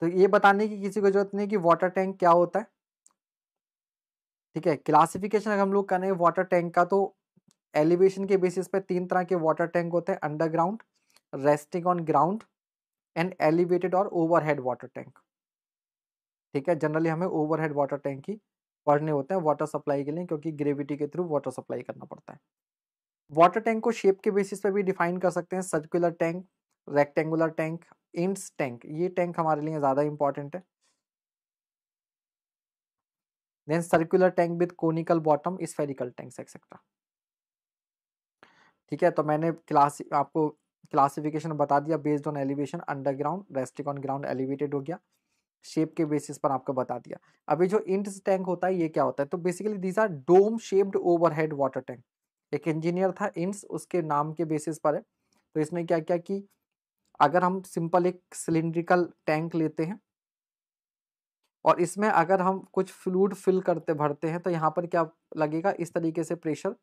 तो ये बताने की किसी को जरूरत नहीं कि वाटर टैंक क्या होता है ठीक है क्लासिफिकेशन अगर हम लोग करें वाटर टैंक का तो एलिवेशन के बेसिस पे तीन तरह के वाटर टैंक होते हैं underground resting on ground and elevated और ओवरहेड वाटर टैंक ठीक है जनरली हमें ओवरहेड वाटर टैंक ही पढ़ने होते हैं वाटर सप्लाई के लिए क्योंकि ग्रेविटी के थ्रू वाटर सप्लाई करना पड़ता है वाटर टैंक को शेप के बेसिस पे भी डिफाइन कर सकते हैं सर्कुलर टैंक रेक्टेंगुलर टैंक एम्स टैंक ये टैंक हमारे लिए ज़्यादा इंपॉर्टेंट है then circular tank with conical bottom spherical tanks etcetera ठीक है तो मैंने क्लास आपको क्लासिफिकेशन बता दिया based on elevation underground resting on ground elevated हो गया शेप के बेसिस पर आपको बता दिया अभी जो इंट्स टैंक होता है ये क्या होता है तो basically these are dome shaped overhead water tank एक इंजीनियर था इंट्स उसके नाम के बेसिस पर है तो इसने क्या किया कि अगर हम सिंपल एक सिलिंड्रिकल टैंक लेते हैं और इसमें अगर हम कुछ फ्लूड फिल करते भरते हैं तो यहाँ पर क्या लगेगा इस तरीके से प्रेशर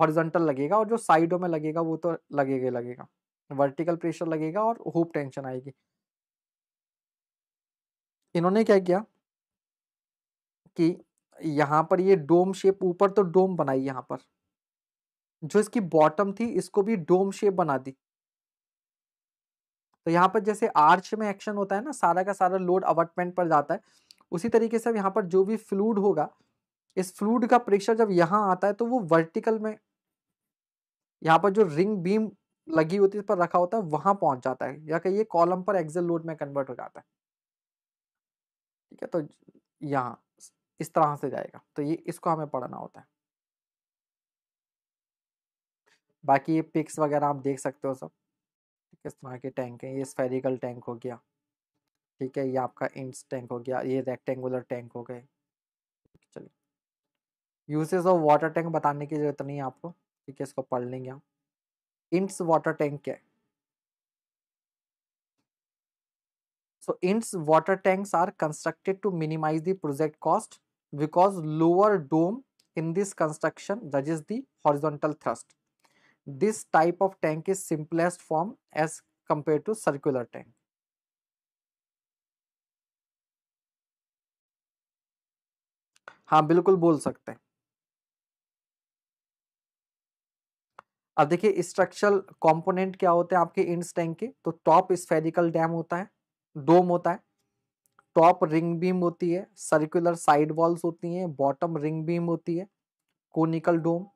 हॉरिजॉन्टल लगेगा और जो साइडों में लगेगा वो तो लगेगा लगेगा वर्टिकल प्रेशर लगेगा और होप टेंशन आएगी इन्होंने क्या किया कि यहाँ पर ये डोम शेप ऊपर तो डोम बनाई यहाँ पर जो इसकी बॉटम थी इसको भी डोम शेप बना दी तो यहाँ पर जैसे आर्च में एक्शन होता है ना सारा का सारा लोड अवटमेंट पर जाता है उसी तरीके से अब यहाँ पर जो भी फ्लूड होगा इस फ्लूड का प्रेशर जब यहाँ आता है तो वो वर्टिकल में यहाँ पर जो रिंग बीम लगी होती है इस पर रखा होता है वहां पहुंच जाता है या कहिए कॉलम पर एक्सल लोड में कन्वर्ट हो जाता है ठीक है तो यहाँ इस तरह से जाएगा तो ये इसको हमें पढ़ना होता है बाकी ये पिक्स वगैरह आप देख सकते हो सब किस तरह के टैंक हैं ये स्फेरिकल टैंक हो गया ठीक है ये आपका इंस टैंक हो गया ये रेक्टेंगुलर टैंक हो गए चलिए यूसेज ऑफ वाटर टैंक बताने की जरूरत नहीं आपको ठीक है इसको पढ़ लेंगे हम इंट्स वाटर टैंक क्या so Intze water tanks are constructed to minimise the project cost because lower dome in this construction that is the horizontal thrust this type of tank is simplest form as compared to circular tank. हाँ बिल्कुल बोल सकते हैं अब देखिए structural component क्या होते हैं आपके इंड टैंक के तो टॉप स्फेरिकल डैम होता है डोम होता है टॉप रिंग बीम होती है सर्कुलर साइड वॉल्स होती हैं बॉटम रिंग बीम होती है कोनिकल डोम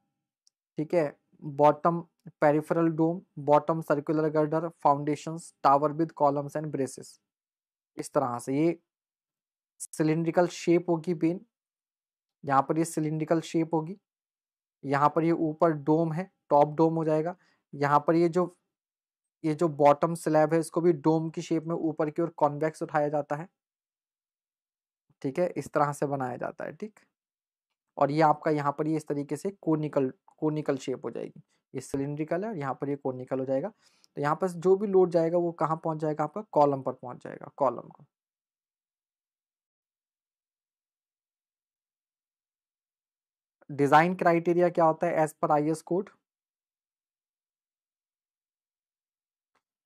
ठीक है bottom peripheral dome, bottom circular girder, foundations, tower with columns and braces. इस तरह से ये सिलिंड्रिकल शेप होगी बेन यहाँ पर ये सिलिंड्रिकल शेप होगी यहाँ पर ये ऊपर डोम है टॉप डोम हो जाएगा यहाँ पर ये जो ये जो बॉटम स्लैब है इसको भी डोम की शेप में ऊपर की ओर कॉन्वेक्स उठाया जाता है ठीक है इस तरह से बनाया जाता है ठीक और ये आपका यहाँ पर ये इस तरीके से कोनिकल कोनिकल शेप हो जाएगी ये सिलेंड्रिकल है और यहाँ पर ये कोनिकल हो जाएगा तो यहाँ पर जो भी लोड जाएगा वो कहाँ पहुँच जाएगा आपका कॉलम पर पहुँच जाएगा कॉलम को डिज़ाइन क्राइटेरिया क्या होता है एज पर आई कोड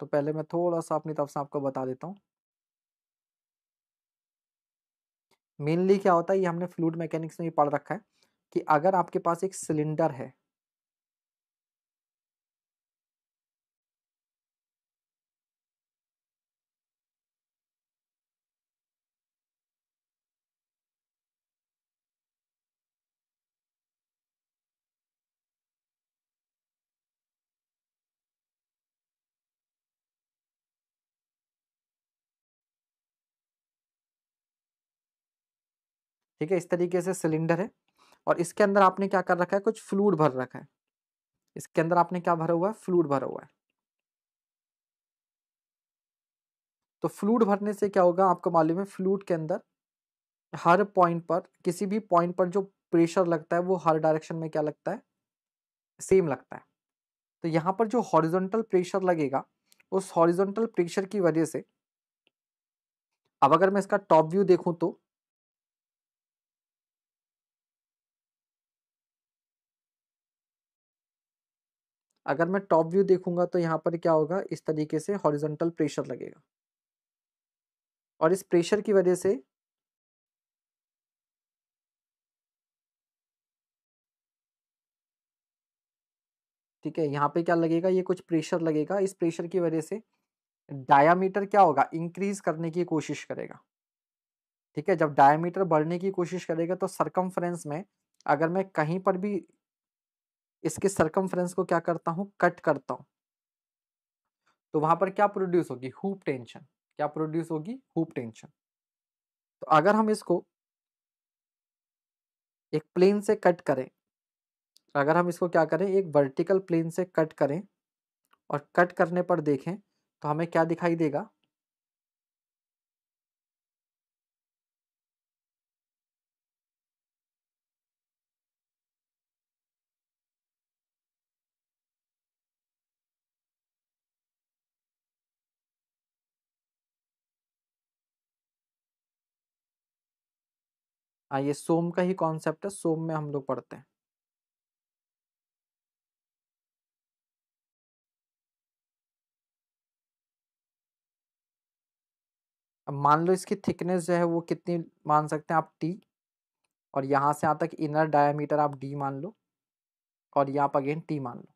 तो पहले मैं थोड़ा सा अपनी तरफ से आपको बता देता हूँ मेनली क्या होता है ये हमने फ्लूड मैकेनिक्स में भी पढ़ रखा है कि अगर आपके पास एक सिलेंडर है ठीक है इस तरीके से सिलेंडर है और इसके अंदर आपने क्या कर रखा है कुछ फ्लूड भर रखा है इसके अंदर आपने क्या भरा हुआ है फ्लूड भरा हुआ है तो फ्लूड भरने से क्या होगा आपको मालूम है फ्लूड के अंदर हर पॉइंट पर किसी भी पॉइंट पर जो प्रेशर लगता है वो हर डायरेक्शन में क्या लगता है सेम लगता है तो यहाँ पर जो हॉरिजॉन्टल प्रेशर लगेगा उस हॉरिजॉन्टल प्रेशर की वजह से अब अगर मैं इसका टॉप व्यू देखूँ तो अगर मैं टॉप व्यू देखूंगा तो यहाँ पर क्या होगा इस तरीके से हॉरिजेंटल प्रेशर लगेगा और इस प्रेशर की वजह से ठीक है यहाँ पे क्या लगेगा ये कुछ प्रेशर लगेगा इस प्रेशर की वजह से डायामीटर क्या होगा इंक्रीज करने की कोशिश करेगा ठीक है जब डायामीटर बढ़ने की कोशिश करेगा तो सरकमफ्रेंस में अगर मैं कहीं पर भी इसके सरकमफ्रेंस को क्या करता हूँ कट करता हूँ तो वहां पर क्या प्रोड्यूस होगी हुप टेंशन क्या प्रोड्यूस होगी हुप टेंशन तो अगर हम इसको एक प्लेन से कट करें अगर हम इसको क्या करें एक वर्टिकल प्लेन से कट करें और कट करने पर देखें तो हमें क्या दिखाई देगा हाँ ये सोम का ही कॉन्सेप्ट है सोम में हम लोग पढ़ते हैं अब मान लो इसकी थिकनेस जो है वो कितनी मान सकते हैं आप टी और यहाँ से यहाँ तक इनर डायमीटर आप डी मान लो और यहाँ आप अगेन टी मान लो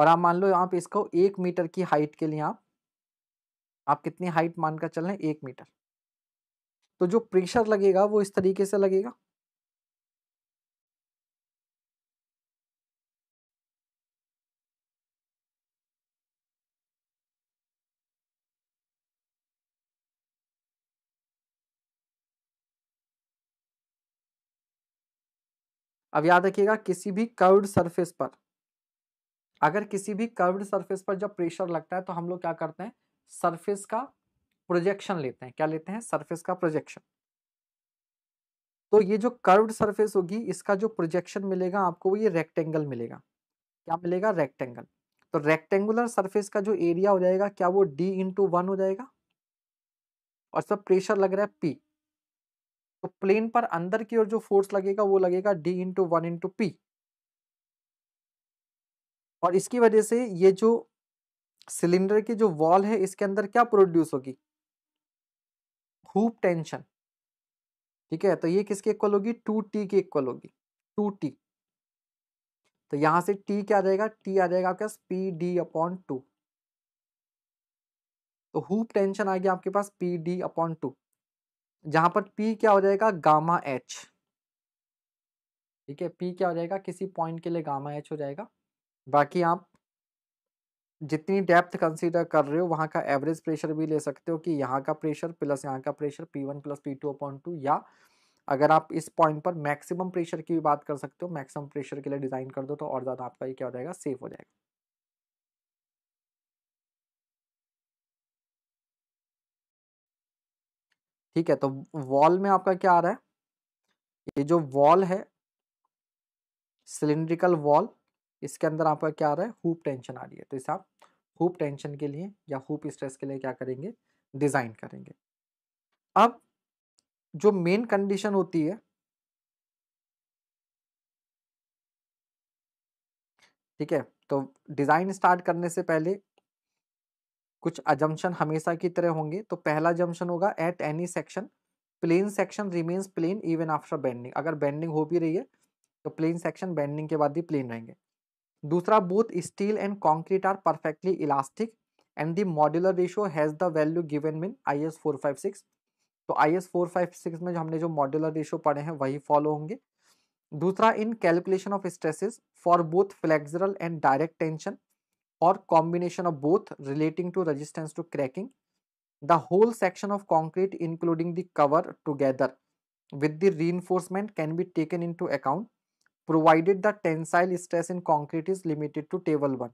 और आप मान लो आप इसको एक मीटर की हाइट के लिए आप आप कितनी हाइट मानकर चल रहे हैं एक मीटर तो जो प्रेशर लगेगा वो इस तरीके से लगेगा अब याद रखिएगा किसी भी कर्व्ड सरफेस पर अगर किसी भी कर्व्ड सरफेस पर जब प्रेशर लगता है तो हम लोग क्या करते हैं सरफेस का प्रोजेक्शन लेते हैं क्या लेते हैं सरफेस का प्रोजेक्शन तो ये जो कर्व्ड सरफेस होगी इसका जो प्रोजेक्शन मिलेगा आपको वो ये रेक्टेंगल मिलेगा क्या मिलेगा रेक्टेंगल तो रेक्टेंगुलर सरफेस का जो एरिया हो जाएगा क्या वो डी इंटू वन हो जाएगा और सब प्रेशर लग रहा है p तो प्लेन पर अंदर की ओर जो फोर्स लगेगा वो लगेगा D into one into P और इसकी वजह से ये जो सिलेंडर की जो वॉल है इसके अंदर क्या प्रोड्यूस होगी हूप टेंशन ठीक है तो ये किसके इक्वल होगी टू टी की इक्वल होगी टू टी तो यहां से टी क्या आ जाएगा टी आ जाएगा आपके पास पी डी अपॉन टू तो हुप टेंशन आ गया आपके पास पी डी अपॉन टू जहां पर पी क्या हो जाएगा गामा एच ठीक है पी क्या हो जाएगा किसी पॉइंट के लिए गामा एच हो जाएगा बाकी आप जितनी डेप्थ कंसीडर कर रहे हो वहाँ का एवरेज प्रेशर भी ले सकते हो कि यहाँ का प्रेशर प्लस यहाँ का pressure P one plus P two point two या अगर आप इस पॉइंट पर मैक्सिमम प्रेशर की भी बात कर सकते हो मैक्सिमम प्रेशर के लिए डिज़ाइन कर दो तो और ज़्यादा आपका ये क्या हो जाएगा सेफ हो जाएगा ठीक है तो वॉल में आपका क्या आ रहा है ये जो वॉल है सिलिंड्रिकल वॉल इसके अंदर आपका क्या आ रहा है हुप टेंशन आ रही है तो इसे आप हुप टेंशन के लिए या हुप स्ट्रेस के लिए क्या करेंगे डिज़ाइन करेंगे अब जो मेन कंडीशन होती है ठीक है तो डिज़ाइन स्टार्ट करने से पहले कुछ अजम्पन हमेशा की तरह होंगे तो पहला अजम्पन होगा at any section plain section remains plain even after bending अगर बेंडिंग हो भी रही है तो प्लेन सेक्शन बेंडिंग के बाद भी प्लेन रहेंगे दूसरा both steel and concrete are perfectly elastic and the modular ratio has the value given in I S four five six तो I S four five six में जो हमने जो मॉड्यूलर रेशियो पढ़े हैं वही फॉलो होंगे दूसरा in calculation of stresses for both flexural and direct tension और combination of both relating to resistance to cracking the whole section of concrete including the cover together with the re the can be taken into account provided the tensile stress in concrete is limited to table one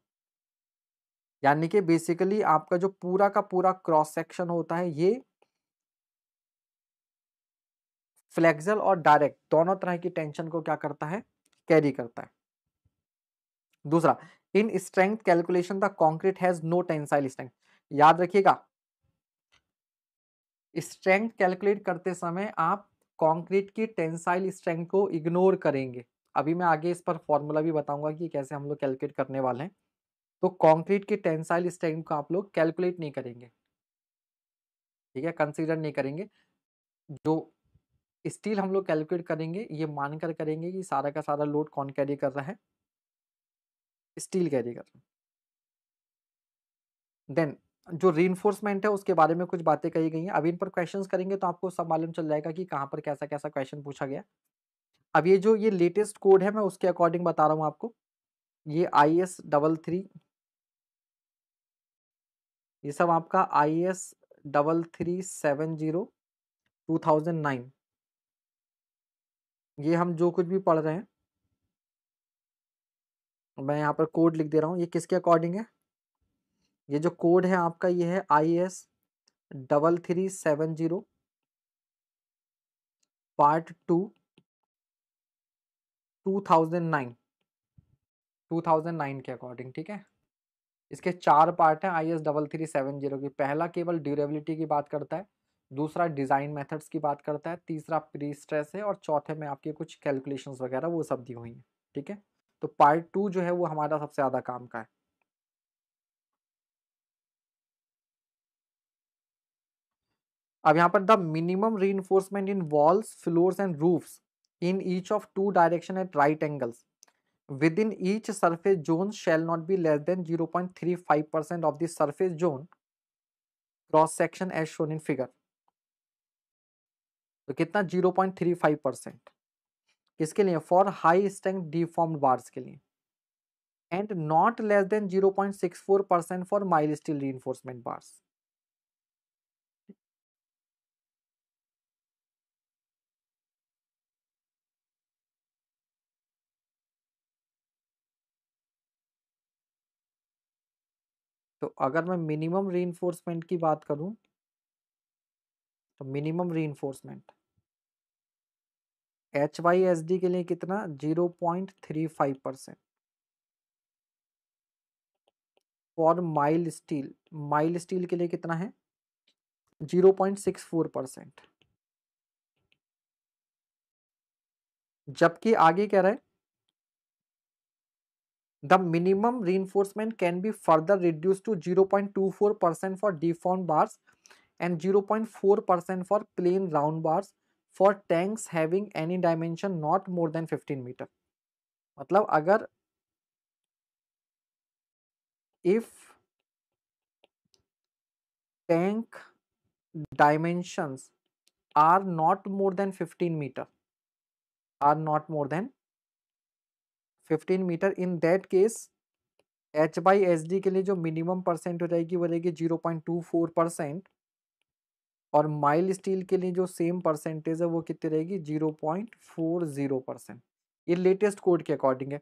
यानी कि basically आपका जो पूरा का पूरा cross section होता है ये फ्लेक्सल और डायरेक्ट दोनों तरह की टेंशन को क्या करता है कैरी करता है दूसरा in strength calculation the concrete has no tensile strength याद रखिएगा स्ट्रेंथ कैलकुलेट करते समय आप कंक्रीट की टेंसाइल स्ट्रेंथ को इग्नोर करेंगे अभी मैं आगे इस पर फॉर्मूला भी बताऊंगा कि कैसे हम लोग कैलकुलेट करने वाले हैं तो कंक्रीट के टेंसाइल स्ट्रेंथ को आप लोग कैलकुलेट नहीं करेंगे ठीक है कंसीडर नहीं करेंगे जो स्टील हम लोग कैलकुलेट करेंगे ये मानकर करेंगे कि सारा का सारा लोड कौन कैरी कर रहा है स्टील कैरी कर रहा है देन जो री है उसके बारे में कुछ बातें कही गई हैं अभी इन पर क्वेश्चंस करेंगे तो आपको सब मालूम चल जाएगा कि कहां पर कैसा कैसा क्वेश्चन पूछा गया अब ये जो ये लेटेस्ट कोड है मैं उसके अकॉर्डिंग बता रहा हूँ आपको ये आई एस डबल थ्री ये सब आपका I S double three seven zero two thousand nine ये हम जो कुछ भी पढ़ रहे हैं मैं यहाँ पर कोड लिख दे रहा हूँ ये किसके अकॉर्डिंग है ये जो कोड है आपका ये है I S double three seven zero part two 2009 2009 के अकॉर्डिंग ठीक है इसके चार पार्ट हैं I S double three seven zero की पहला केवल ड्यूरेबिलिटी की बात करता है दूसरा डिज़ाइन मेथड्स की बात करता है तीसरा प्री स्ट्रेस है और चौथे में आपके कुछ कैलकुलेशन वगैरह वो सब दी हुई हैं ठीक है तो पार्ट टू जो है वो हमारा सबसे ज़्यादा काम का है अब यहाँ पर the minimum reinforcement in walls floors and roofs in each of two direction at right angles within each surface zone shall not be less than 0.35% of the surface zone cross section as shown in figure तो कितना 0.35 percent किसके लिए for high strength deformed bars के लिए and not less than 0.64 percent for mild steel rebars अगर मैं minimum री की बात करूं तो minimum reinforcement H Y S D के लिए कितना zero point three five percent और माइल स्टील माइल स्टील के लिए कितना है zero point six four percent जबकि आगे कह रहा है The minimum reinforcement can be further reduced to 0.24% for deformed bars and 0.4% for plain round bars for tanks having any dimension not more than 15 meter. मतलब अगर if tank dimensions are not more than 15 meter are not more than fifteen metre in that case H Y H D के लिए जो minimum percent हो जाएगी वो रहेगी zero point two four percent और माइल स्टील के लिए जो सेम परसेंटेज है वो कितनी रहेगी zero point four zero percent ये लेटेस्ट कोड के अकॉर्डिंग है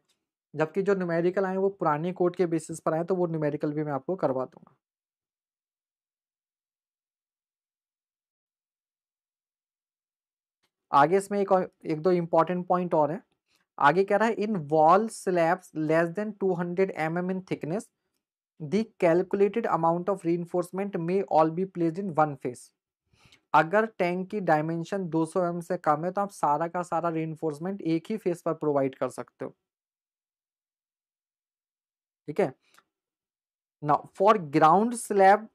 जबकि जो न्यूमेरिकल आए वो पुराने कोड के बेसिस पर आए तो वो न्यूमेरिकल भी मैं आपको करवा दूंगा आगे इसमें एक एक दो इम्पॉर्टेंट पॉइंट और है आगे कह रहा है in wall slabs less than 200 hundred M M in thickness calculated calculated amount of re may all be placed in one face अगर टैंक की डायमेंशन 200 सौ mm से कम है तो आप सारा का सारा री एक ही फेस पर प्रोवाइड कर सकते हो ठीक है ना for ground slab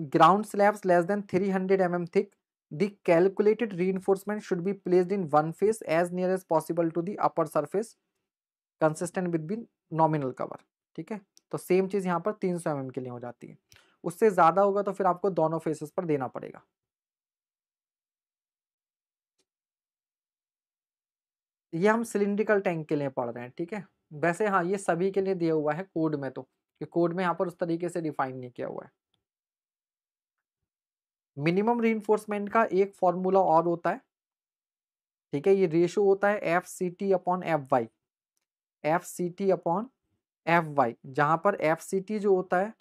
ground slabs less than 300 mm thick The calculated reinforcement should be placed in one face as near as possible to the upper surface consistent with the nominal cover ठीक है तो same चीज़ यहाँ पर 300 सौ mm के लिए हो जाती है उससे ज़्यादा होगा तो फिर आपको दोनों फेसेस पर देना पड़ेगा ये हम सिलिंड्रिकल टैंक के लिए पढ़ रहे हैं ठीक है वैसे हाँ ये सभी के लिए दिया हुआ है कोड में तो कि कोड में यहाँ पर उस तरीके से डिफाइन नहीं किया हुआ है मिनिमम री का एक फॉर्मूला और होता है ठीक है ये रेशियो होता है F C T upon F Y F C T upon F Y जहाँ पर एफ सी टी जो होता है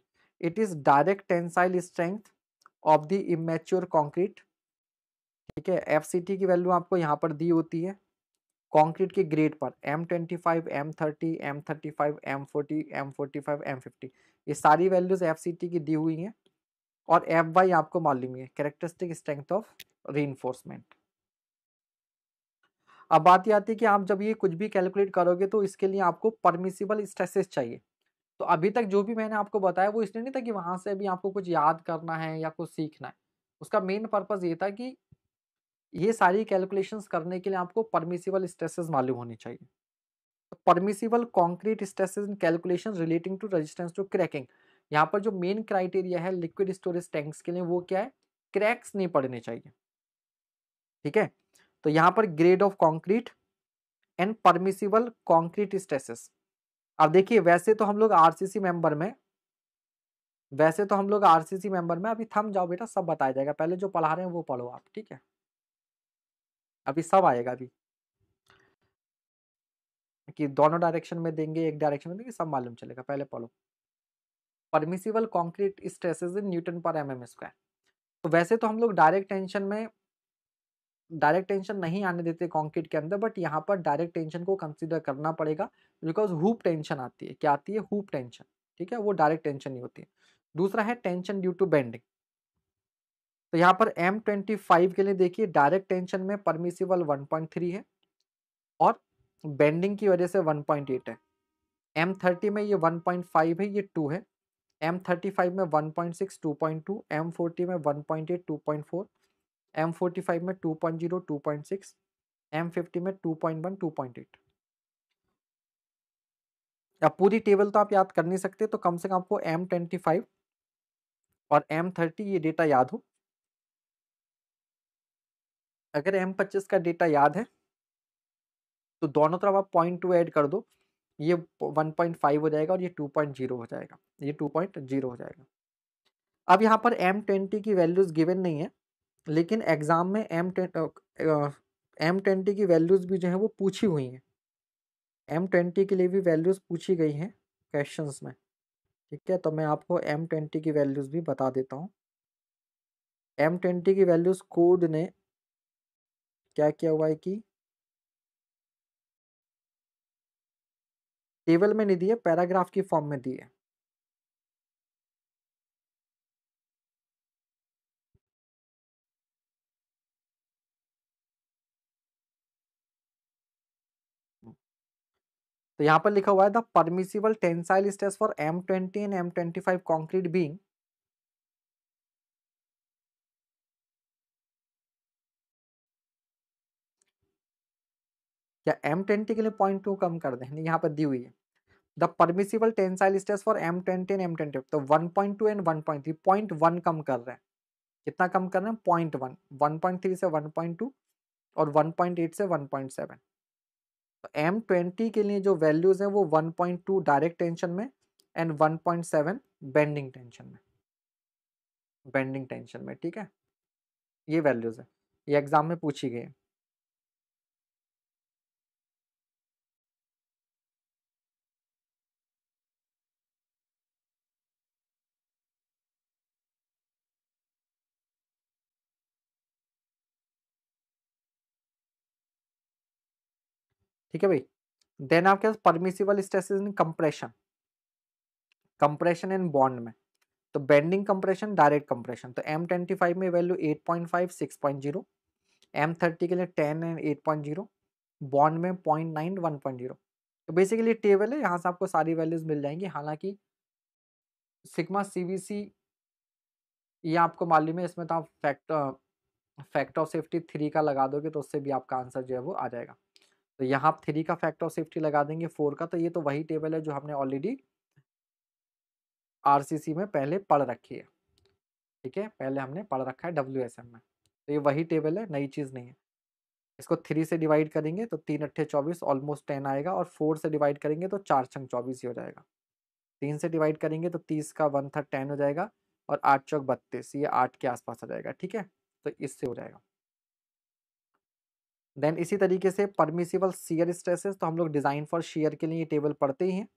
it is direct tensile strength of the immature concrete ठीक है एफ सी टी की वैल्यू आपको यहाँ पर दी होती है कॉन्क्रीट के ग्रेड पर M twenty five M thirty M thirty five M forty M forty five M fifty ये सारी वैल्यूज़ एफ सी टी की दी हुई हैं और एफ वाई आपको मालूम है कैरेक्टरिस्टिक स्ट्रेंथ ऑफ री अब बात यह आती है कि आप जब ये कुछ भी कैलकुलेट करोगे तो इसके लिए आपको परमिसिबल स्ट्रेसेस चाहिए तो अभी तक जो भी मैंने आपको बताया वो इसलिए नहीं था कि वहाँ से अभी आपको कुछ याद करना है या कुछ सीखना है उसका मेन पर्पज़ ये था कि ये सारी कैलकुलेशंस करने के लिए आपको परमिसिबल स्ट्रेसेस मालूम होनी चाहिए permissible concrete stresses in calculation relating to resistance to cracking यहाँ पर जो मेन क्राइटेरिया है लिक्विड स्टोरेज टैंक्स के लिए वो क्या है क्रैक्स नहीं पड़ने चाहिए ठीक है तो यहाँ पर grade of concrete and permissible concrete stresses अब देखिए वैसे तो हम लोग आरसीसी मेंबर में वैसे तो हम लोग आर सी मेंबर में अभी थम जाओ बेटा सब बताया जाएगा पहले जो पढ़ा रहे हैं वो पढ़ो आप ठीक है अभी सब आएगा अभी कि दोनों डायरेक्शन में देंगे एक डायरेक्शन में देंगे सब मालूम चलेगा पहले पढ़ो permissible concrete stress in newton per M M square तो वैसे तो हम लोग डायरेक्ट टेंशन में डायरेक्ट टेंशन नहीं आने देते कॉन्क्रीट के अंदर बट यहाँ पर डायरेक्ट टेंशन को कंसिडर करना पड़ेगा बिकॉज हुप टेंशन आती है क्या आती है हुप टेंशन ठीक है वो डायरेक्ट टेंशन ही होती है दूसरा है टेंशन ड्यू टू बेंडिंग तो यहाँ पर एम ट्वेंटी फाइव के लिए देखिए डायरेक्ट टेंशन में परमिसिबल वन पॉइंट थ्री है और बेंडिंग की वजह से वन पॉइंट एट है एम थर्टी में ये वन पॉइंट फाइव है ये टू है एम थर्टी फाइव में one point six two point two M forty में one point eight two point four M forty five में two point zero two point six M fifty में two point one two point eight अब पूरी table तो आप याद कर नहीं सकते तो कम से कम आपको एम ट्वेंटी फाइव और एम थर्टी ये डेटा याद हो अगर एम पच्चीस का डेटा याद है तो दोनों तरफ आप पॉइंट टू एड कर दो ये 1.5 हो जाएगा और ये 2.0 हो जाएगा ये 2.0 हो जाएगा अब यहाँ पर M20 की वैल्यूज़ गिवन नहीं है लेकिन एग्ज़ाम में एम एम ट्वेंटी की वैल्यूज़ भी जो है वो पूछी हुई हैं एम ट्वेंटी के लिए भी वैल्यूज़ पूछी गई हैं क्वेश्चंस में ठीक है तो मैं आपको एम ट्वेंटी की वैल्यूज़ भी बता देता हूँ एम ट्वेंटी की वैल्यूज़ कोड ने क्या किया हुआ है कि टेबल में नहीं दिए पैराग्राफ की फॉर्म में दिए तो यहां पर लिखा हुआ है the permissible tensile stress for M twenty and M twenty five concrete being या एम ट्वेंटी के लिए पॉइंट टू कम कर दें यहाँ पर दी हुई है the permissible tensile stress for M twenty and M twenty तो one point two and one point three point one कम कर रहे हैं कितना कम कर रहे हैं point one one point three से वन पॉइंट टू और वन पॉइंट एट से वन पॉइंट सेवन तो एम ट्वेंटी के लिए जो वैल्यूज़ हैं वो one point two direct tension में and one point seven bending tension में बेंडिंग टेंशन में ठीक है ये वैल्यूज़ है ये एग्ज़ाम में पूछी गई है ठीक है भाई देन आपके पास permissible stress in compression compression in bond में तो बेंडिंग कंप्रेशन डायरेक्ट कंप्रेशन तो एम ट्वेंटी फाइव में value eight point five six point zero M thirty के लिए ten and eight point zero bond में point nine one point zero तो basically table है यहाँ से आपको सारी वैल्यूज मिल जाएंगी हालांकि सिग्मा सी बी सी ये आपको मालूम है इसमें तो आप fact fact of safety three का लगा दोगे तो उससे भी आपका आंसर जो है वो आ जाएगा तो यहाँ आप थ्री का फैक्टर ऑफ सेफ्टी लगा देंगे फोर का तो ये तो वही टेबल है जो हमने ऑलरेडी आरसीसी में पहले पढ़ रखी है ठीक है पहले हमने पढ़ रखा है डब्ल्यू में तो ये वही टेबल है नई चीज़ नहीं है इसको थ्री से डिवाइड करेंगे तो तीन अट्ठे चौबीस ऑलमोस्ट टेन आएगा और फोर से डिवाइड करेंगे तो चार छंग चौबीस ही हो जाएगा तीन से डिवाइड करेंगे तो तीस का वन थर्ड टेन हो जाएगा और आठ चौक बत्तीस ये आठ के आसपास आ जाएगा ठीक है तो इससे हो जाएगा देन इसी तरीके से परमिसिबल शेयर स्ट्रेसेस तो हम लोग डिज़ाइन फॉर शेयर के लिए ये टेबल पढ़ते ही हैं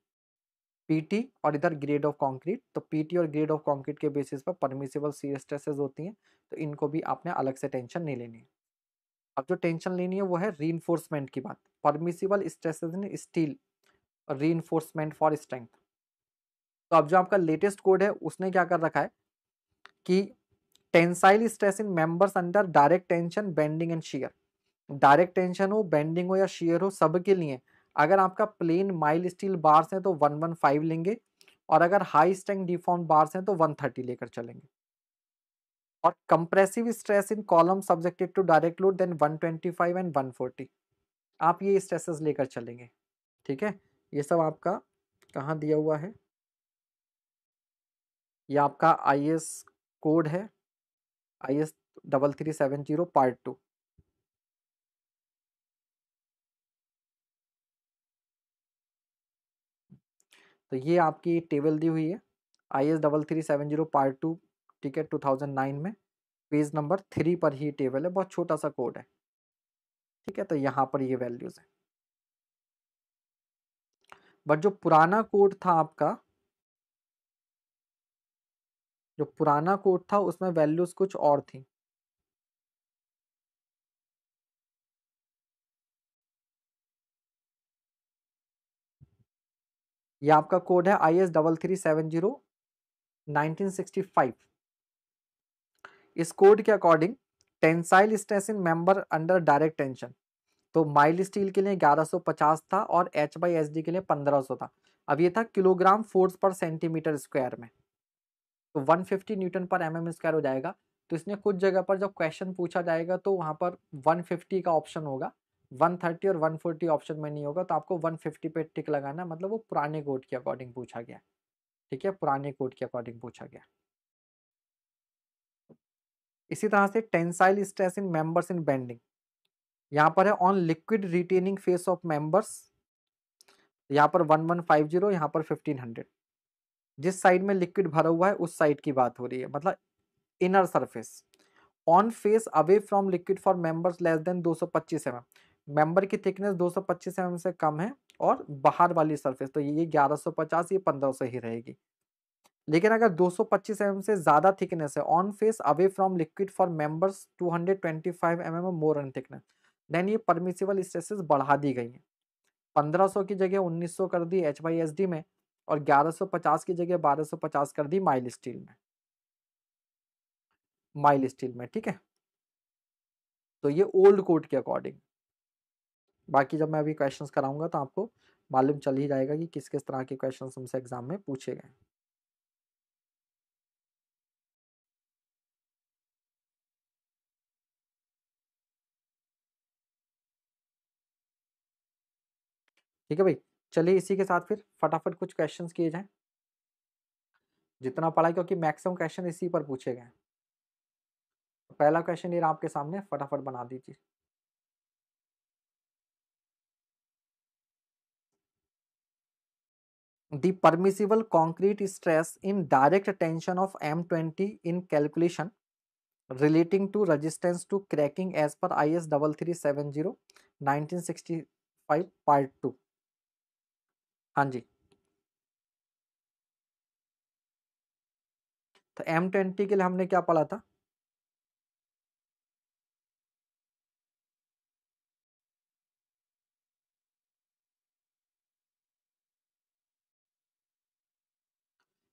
पीटी और इधर ग्रेड ऑफ कंक्रीट तो पीटी और ग्रेड ऑफ कंक्रीट के बेसिस पर परमिसिबल सीयर स्ट्रेसेस होती हैं तो इनको भी आपने अलग से टेंशन नहीं लेनी है अब जो टेंशन लेनी है वो है री की बात permissible stresses in steel re for strength तो अब जो आपका लेटेस्ट कोड है उसने क्या कर रखा है कि tensile stress in members under direct tension bending and shear direct tension हो बेंडिंग हो या शेयर हो सब के लिए अगर आपका प्लेन माइल स्टील बार्स हैं तो 115 लेंगे और अगर हाई स्ट्रेंग डिफॉर्म बार्स हैं तो 130 लेकर चलेंगे और compressive stress in column subjected to direct load then 125 and 140 आप ये स्ट्रेसेस लेकर चलेंगे ठीक है ये सब आपका कहाँ दिया हुआ है ये आपका आई कोड है I S double three seven zero part two तो ये आपकी टेबल दी हुई है I S double three seven zero part two ठीक है टू थाउजेंड नाइन में पेज नंबर थ्री पर ही टेबल है बहुत छोटा सा कोड है ठीक है तो यहाँ पर ये वैल्यूज़ है बट जो पुराना कोड था आपका जो पुराना कोड था उसमें वैल्यूज़ कुछ और थी ये आपका कोड है I S double three seven zero इस कोड के according tensile stress in member under direct tension तो माइल स्टील के लिए 1150 था और एच बाई एच के लिए 1500 था अब ये था kilogram force per centimetre square में तो 150 न्यूटन पर एमएम स्क्वायर हो जाएगा तो इसने कुछ जगह पर जब क्वेश्चन पूछा जाएगा तो वहां पर 150 का ऑप्शन होगा 130 और 140 ऑप्शन में नहीं होगा तो आपको 150 पे टिक लगाना मतलब वो पुराने कोड के अकॉर्डिंग पूछा गया ठीक है पुराने कोड के अकॉर्डिंग पूछा गया इसी तरह से tensile stress in members in bending यहाँ पर है on liquid retaining face of members यहाँ पर 1150 यहाँ पर 1500 जिस साइड में लिक्विड भरा हुआ है उस साइड की बात हो रही है मतलब inner surface on face away from liquid for members less than 225 सौ मेंबर की थिकनेस 225 एम से कम है और बाहर वाली सरफेस तो ये 1150 ये 1500 ही रहेगी लेकिन अगर 225 एम से ज़्यादा थिकनेस है on face away from liquid for members 225 mm more an thickness then ये परमिसिबल स्ट्रेसेस बढ़ा दी गई हैं 1500 की जगह 1900 कर दी एच वाई एस डी में और 1150 की जगह 1250 कर दी माइल स्टील में माइल स्टील में ठीक है तो ये ओल्ड कोर्ट के अकॉर्डिंग बाकी जब मैं अभी क्वेश्चंस कराऊंगा तो आपको मालूम चल ही जाएगा कि किस किस तरह के क्वेश्चंस हमसे एग्ज़ाम में पूछे गए ठीक है भाई चलिए इसी के साथ फिर फटाफट कुछ क्वेश्चंस किए जाएं जितना पढ़ा क्योंकि मैक्सिमम क्वेश्चन इसी पर पूछे गए पहला क्वेश्चन ये आपके सामने फटाफट बना दीजिए the permissible concrete stress in direct tension of M20 in calculation relating to resistance to cracking as per IS 3370 1965 part 2 haan ji तो M20 के लिए हमने क्या पढ़ा था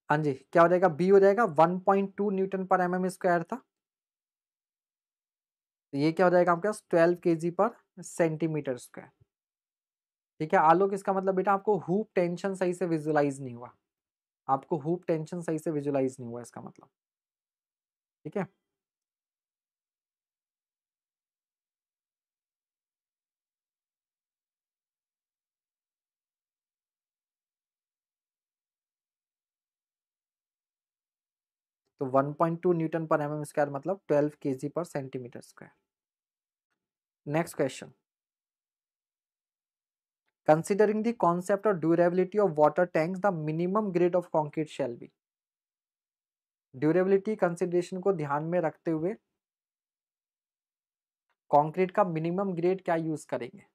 हाँ जी क्या हो जाएगा बी हो जाएगा 1.2 Newton per M M square था तो ये क्या हो जाएगा आपके पास ट्वेल्व के पर सेंटीमीटर स्क्वायर ठीक है आलोक इसका मतलब बेटा आपको हुप टेंशन सही से विजुलाइज नहीं हुआ आपको हुप टेंशन सही से विजुलाइज नहीं हुआ इसका मतलब ठीक है तो 1.2 न्यूटन पर एमएम स्क्वायर मतलब 12 के पर centimetre square next question considering the concept of durability of water tanks the minimum grade of concrete shall be durability consideration को ध्यान में रखते हुए कॉन्क्रीट का मिनिमम ग्रेड क्या यूज करेंगे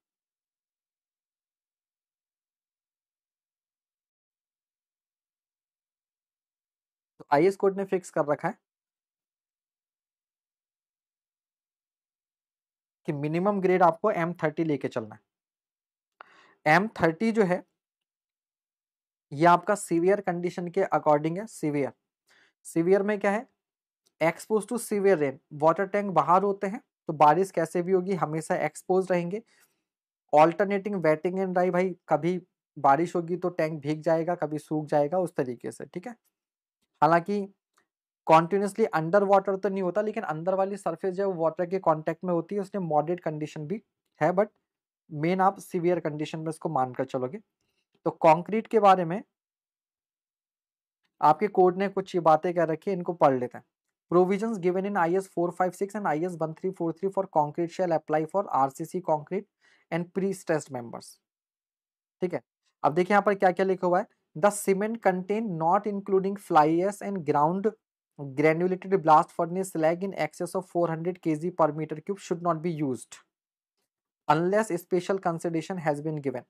आईएस कोड ने फिक्स कर रखा है कि मिनिमम ग्रेड आपको एम थर्टी लेके चलना है एम थर्टी जो है ये आपका सीवियर कंडीशन के अकॉर्डिंग है सीवियर सीवियर में क्या है expose to severe rain water tank बाहर होते हैं तो बारिश कैसे भी होगी हमेशा एक्सपोज रहेंगे ऑल्टरनेटिंग वेटिंग एंड ड्राई भाई कभी बारिश होगी तो टैंक भीग जाएगा कभी सूख जाएगा उस तरीके से ठीक है हालांकि कॉन्टिन्यूसली अंडर वाटर तो नहीं होता लेकिन अंदर वाली सरफेस जो है वाटर के कॉन्टैक्ट में होती है उसमें मॉडरेट कंडीशन भी है बट मेन आप सीवियर कंडीशन में इसको मानकर चलोगे तो कॉन्क्रीट के बारे में आपके कोड ने कुछ ये बातें कह रखी है इनको पढ़ लेते हैं provision given in I S four five six and I S one three four three for concrete shall apply for R C C concrete and prestressed members ठीक है अब देखिए यहाँ पर क्या क्या लिखा हुआ है the cement contained not including fly ash and ground granulated blast furnace slag in excess of 400 kg per meter cube should not be used unless special consideration has been given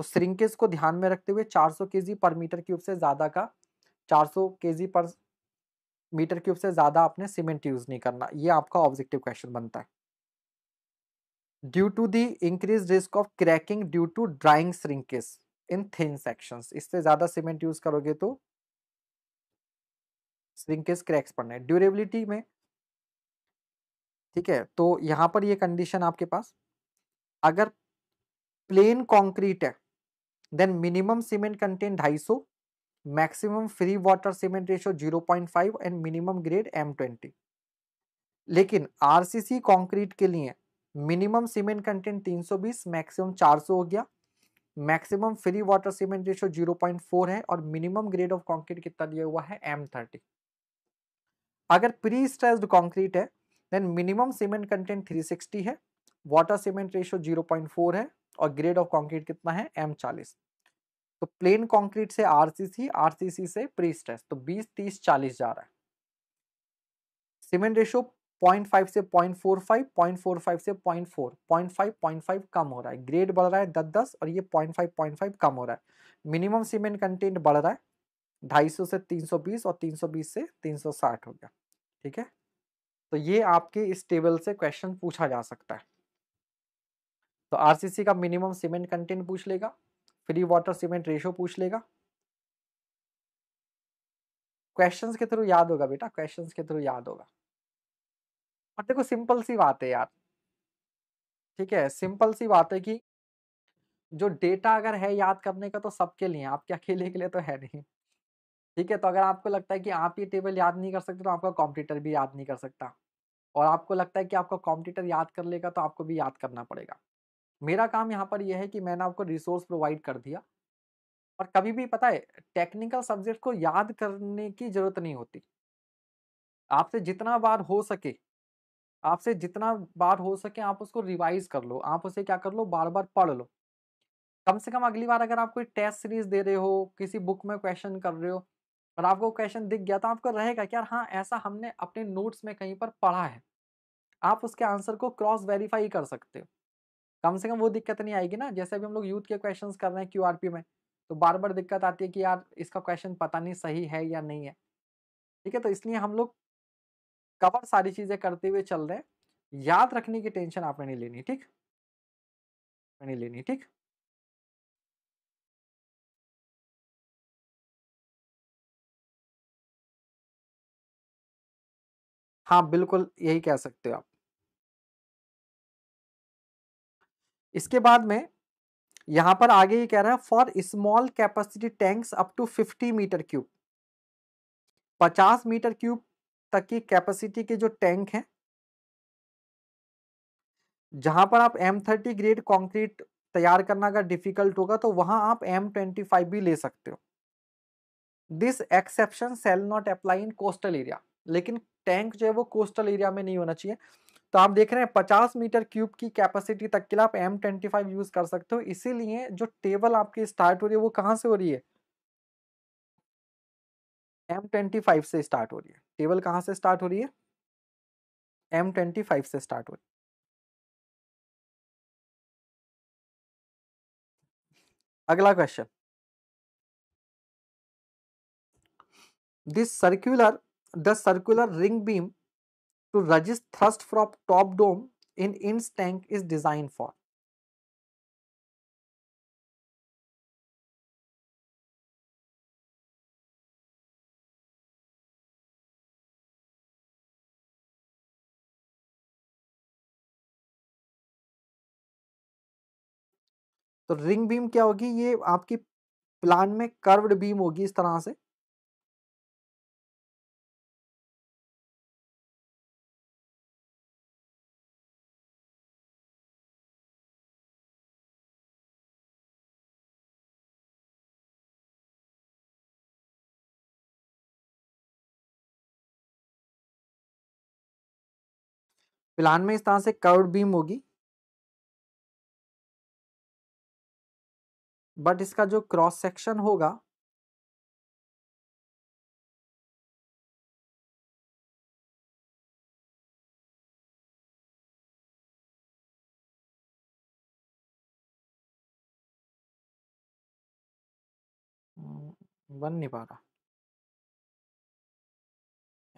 तो श्रिंकेज को ध्यान में रखते हुए 400 kg पर metre cube से ज़्यादा का 400 kg पर मीटर क्यूब से ज़्यादा आपने सीमेंट यूज़ नहीं करना ये आपका ऑब्जेक्टिव क्वेश्चन बनता है due to the increase risk of cracking due to drying shrinkage in thin section इससे ज़्यादा सीमेंट यूज़ करोगे तो श्रिंकेज क्रैक्स पड़ने ड्यूरेबिलिटी में ठीक है तो यहां पर ये कंडीशन आपके पास अगर प्लेन कंक्रीट है देन मिनिमम सीमेंट कंटेंट ढाई सौ maximum free water cement ratio five and minimum grade M twenty लेकिन आरसीसी कंक्रीट के लिए मिनिमम सीमेंट कंटेंट तीन सौ बीस मैक्सिमम चार सौ हो गया maximum free water cement ratio 0.4 है और मिनिमम ग्रेड ऑफ कंक्रीट कितना दिया हुआ है एम थर्टी अगर प्री स्ट्रेस्ड कॉन्क्रीट है देन मिनिमम सीमेंट कंटेंट 360 है वाटर सीमेंट रेशो 0.4 है और ग्रेड ऑफ कंक्रीट कितना है एम चालीस तो प्लेन कंक्रीट से आरसीसी आरसीसी से प्री स्ट्रेस तो 20 30 40 जा रहा है सीमेंट रेशो 0.5 से 0.45, 0.45 से 0.4, 0.5, 0.5 कम हो रहा है ग्रेड बढ़ रहा है दस दस और ये 0.5, 0.5 कम हो रहा है मिनिमम सीमेंट कंटेंट बढ़ रहा है ढाई से 320 और 320 से 360 हो गया ठीक है तो ये आपके इस टेबल से क्वेश्चन पूछा जा सकता है तो आरसीसी का मिनिमम सीमेंट कंटेंट पूछ लेगा फ्री वाटर सीमेंट रेशो पूछ लेगा क्वेश्चंस के थ्रू याद होगा बेटा क्वेश्चंस के थ्रू याद होगा और देखो सिंपल सी बात है यार ठीक है सिंपल सी बात है कि जो डेटा अगर है याद करने का तो सबके लिए आपके अकेले के लिए तो है नहीं ठीक है तो अगर आपको लगता है कि आप ये टेबल याद नहीं कर सकते तो आपका कॉम्पिटिटर भी याद नहीं कर सकता और आपको लगता है कि आपका कॉम्पिटिटर याद कर लेगा तो आपको भी याद करना पड़ेगा मेरा काम यहाँ पर यह है कि मैंने आपको रिसोर्स प्रोवाइड कर दिया और कभी भी पता है टेक्निकल सब्जेक्ट को याद करने की जरूरत नहीं होती आपसे जितना बार हो सके आपसे जितना बार हो सके आप उसको रिवाइज कर लो आप उसे क्या कर लो बार बार पढ़ लो कम से कम अगली बार अगर आप कोई टेस्ट सीरीज दे रहे हो किसी बुक में क्वेश्चन कर रहे हो और आपको क्वेश्चन दिख गया तो आपको रहेगा कि यार हाँ ऐसा हमने अपने नोट्स में कहीं पर पढ़ा है आप उसके आंसर को क्रॉस वेरीफाई कर सकते हो कम से कम वो दिक्कत नहीं आएगी ना जैसे अभी हम लोग यूथ के क्वेश्चंस कर रहे हैं क्यू में तो बार बार दिक्कत आती है कि यार इसका क्वेश्चन पता नहीं सही है या नहीं है ठीक है तो इसलिए हम लोग कवर सारी चीज़ें करते हुए चल रहे हैं याद रखने की टेंशन आपने नहीं लेनी ठीक नहीं लेनी ठीक हाँ बिल्कुल यही कह सकते हो आप इसके बाद में यहां पर आगे ये कह रहा है for small capacity tanks up to 50 metre cube 50 metre cube तक की कैपेसिटी के जो टैंक हैं जहां पर आप एम थर्टी ग्रेड कॉन्क्रीट तैयार करना अगर डिफिकल्ट होगा तो वहां आप एम ट्वेंटी फाइव भी ले सकते हो this exception shall not apply in coastal area लेकिन टैंक जो है वो कोस्टल एरिया में नहीं होना चाहिए तो आप देख रहे हैं 50 मीटर क्यूब की कैपेसिटी तक के लिए आप एम ट्वेंटी फाइव यूज़ कर सकते हो इसीलिए जो टेबल आपकी स्टार्ट हो रही है वो कहाँ से हो रही है एम ट्वेंटी फाइव से स्टार्ट हो रही है टेबल कहाँ से स्टार्ट हो रही है एम ट्वेंटी फाइव से स्टार्ट हो रही है अगला question this circular the circular ring beam to resist thrust from top dome in Intze tank is design for तो रिंग बीम क्या होगी ये आपकी प्लान में कर्व्ड बीम होगी इस तरह से प्लान में इस तरह से कर्व्ड बीम होगी बट इसका जो क्रॉस सेक्शन होगा बन नहीं पा रहा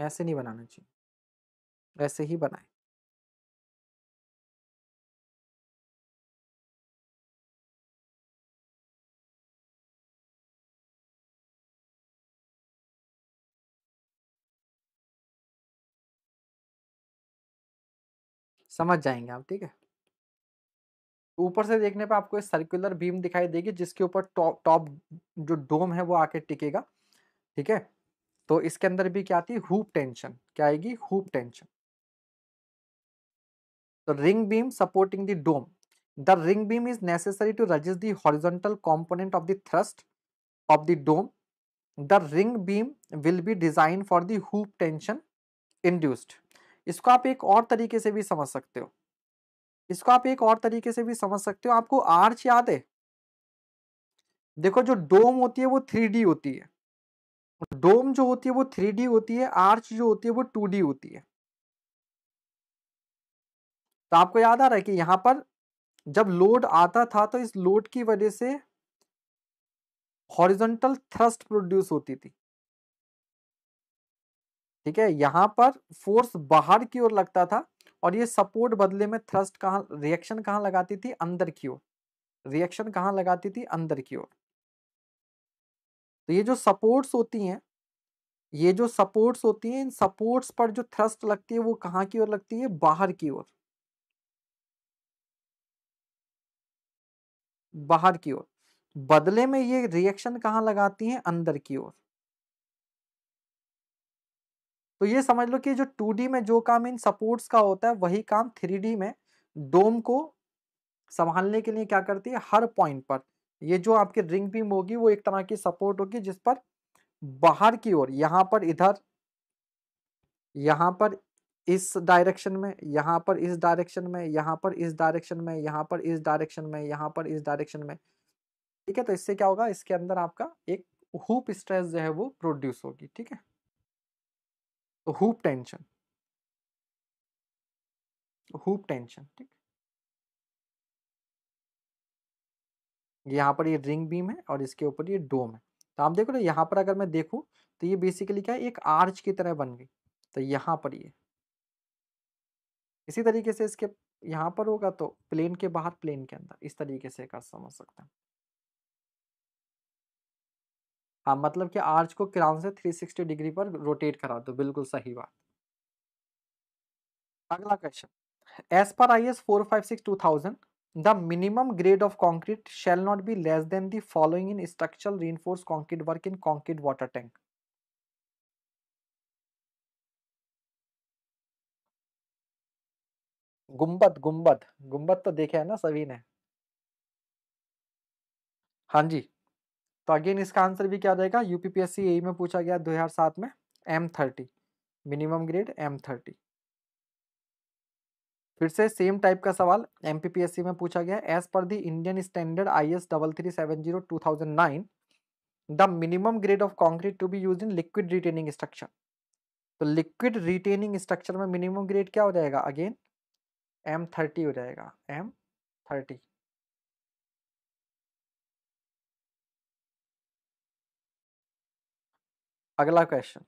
ऐसे नहीं बनाना चाहिए ऐसे ही बनाए समझ जाएंगे आप ठीक है ऊपर से देखने पर आपको एक सर्कुलर बीम दिखाई देगी जिसके ऊपर टॉप जो डोम है वो आके टिकेगा ठीक है तो इसके अंदर भी क्या आती है हुप टेंशन क्या आएगी हुप टेंशन तो ring beam supporting the dome the ring beam is necessary to resist the horizontal component of the thrust of the dome the ring beam will be design for the hoop tension induced इसको आप एक और तरीके से भी समझ सकते हो इसको आप एक और तरीके से भी समझ सकते हो आपको आर्च याद है देखो जो डोम होती है वो थ्री होती है डोम जो होती है वो थ्री होती है आर्च जो होती है वो टू होती है तो आपको याद आ रहा है कि यहां पर जब लोड आता था तो इस लोड की वजह से हॉरिजॉन्टल थ्रस्ट प्रोड्यूस होती थी ठीक है यहाँ पर फोर्स बाहर की ओर लगता था और ये सपोर्ट बदले में थ्रस्ट कहाँ रिएक्शन कहाँ लगाती थी अंदर की ओर रिएक्शन कहाँ लगाती थी अंदर की ओर तो ये जो सपोर्ट्स होती हैं ये जो सपोर्ट्स होती हैं इन सपोर्ट्स पर जो थ्रस्ट लगती है वो कहाँ की ओर लगती है बाहर की ओर बाहर की ओर बदले में ये रिएक्शन कहाँ लगाती हैं अंदर की ओर तो ये समझ लो कि जो टू में जो काम इन सपोर्ट्स का होता है वही काम थ्री में डोम को संभालने के लिए क्या करती है हर पॉइंट पर ये जो आपकी रिंग बीम होगी वो एक तरह की सपोर्ट होगी जिस पर बाहर की ओर यहाँ पर इधर यहाँ पर इस डायरेक्शन में यहाँ पर इस डायरेक्शन में यहाँ पर इस डायरेक्शन में यहाँ पर इस डायरेक्शन में यहाँ पर इस डायरेक्शन में ठीक है तो इससे क्या होगा इसके अंदर आपका एक हुप स्ट्रेस जो है वो प्रोड्यूस होगी ठीक है तो हुप टेंशन हुप टेंशन ठीक यहाँ पर ये रिंग बीम है और इसके ऊपर ये डोम है तो आप देखो ना यहाँ पर अगर मैं देखूँ तो ये बेसिकली क्या है एक आर्च की तरह बन गई तो यहाँ पर ये इसी तरीके से इसके यहाँ पर होगा तो प्लेन के बाहर प्लेन के अंदर इस तरीके से कर समझ सकते हैं हाँ मतलब कि आर्च को क्राउन से 360 डिग्री पर रोटेट करा दो बिल्कुल सही बात अगला question as per I S four five six two thousand the minimum grade of concrete shall not be less than the following in structural re reinforced concrete work in concrete water tank गुंबद गुंबद गुंबद तो देखे है ना सभी ने हाँ जी तो अगेन इसका आंसर भी क्या जाएगा यूपीपीएससी ए e में पूछा गया दो हजार सात में M thirty minimum grade M thirty फिर से सेम टाइप का सवाल एम में पूछा गया as per the Indian standard I S double three seven zero two thousand nine the minimum grade of concrete to be use in liquid retaining structure तो liquid retaining structure में minimum grade क्या हो जाएगा again M thirty हो जाएगा M thirty अगला question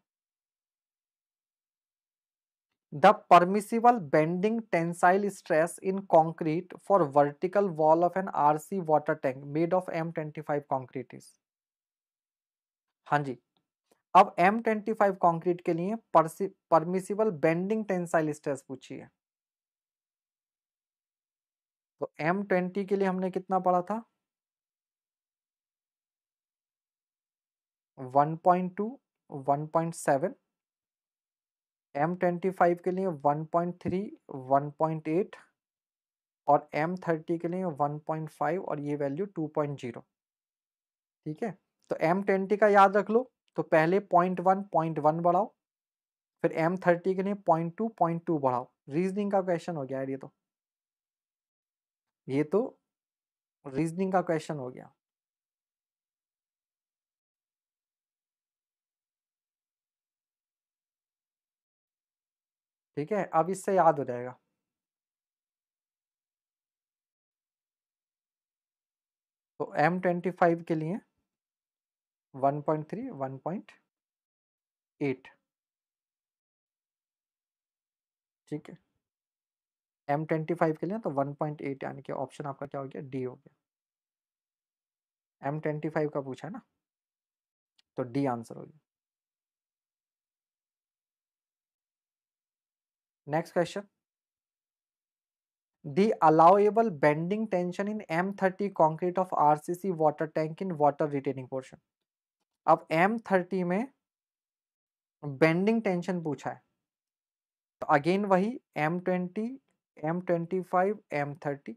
the permissible bending tensile stress in concrete for vertical wall of an R C water tank made of M twenty five concrete is हाँ जी अब M twenty five concrete के लिए permissible bending tensile stress पूछी है तो M twenty के लिए हमने कितना पढ़ा था वन पॉइंट टू 1.7 M25 के लिए 1.3 1.8 और M30 के लिए 1.5 और ये वैल्यू 2.0 ठीक है तो M20 का याद रख लो तो पहले पॉइंट वन पॉइंट वन बढ़ाओ फिर M30 के लिए पॉइंट टू पॉइंट टू बढ़ाओ रीजनिंग का क्वेश्चन हो गया ये तो ये तो रीजनिंग का क्वेश्चन हो गया ठीक है अब इससे याद हो जाएगा तो एम ट्वेंटी फाइव के लिए one point three one point eight ठीक है एम ट्वेंटी फाइव के लिए तो वन पॉइंट एट यानी कि ऑप्शन आपका क्या हो गया डी हो गया एम ट्वेंटी फाइव का पूछा है ना तो डी आंसर हो गया next question the allowable bending tension in M thirty concrete of R C C water tank in water retaining portion अब एम थर्टी में बेंडिंग टेंशन पूछा है तो अगेन वही M twenty M twenty five M thirty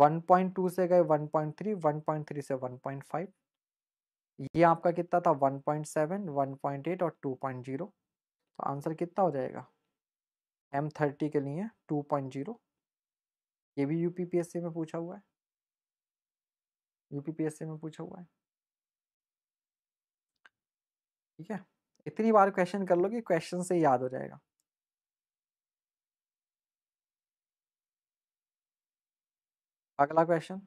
one point two से गए one point three one point three से one point five ये आपका कितना था one point seven one point eight और टू पॉइंट जीरो आंसर कितना हो जाएगा एम थर्टी के लिए टू पॉइंट जीरो ये भी यूपीपीएससी में पूछा हुआ है यूपीपीएससी में पूछा हुआ है ठीक है इतनी बार क्वेश्चन कर लो कि क्वेश्चन से याद हो जाएगा अगला question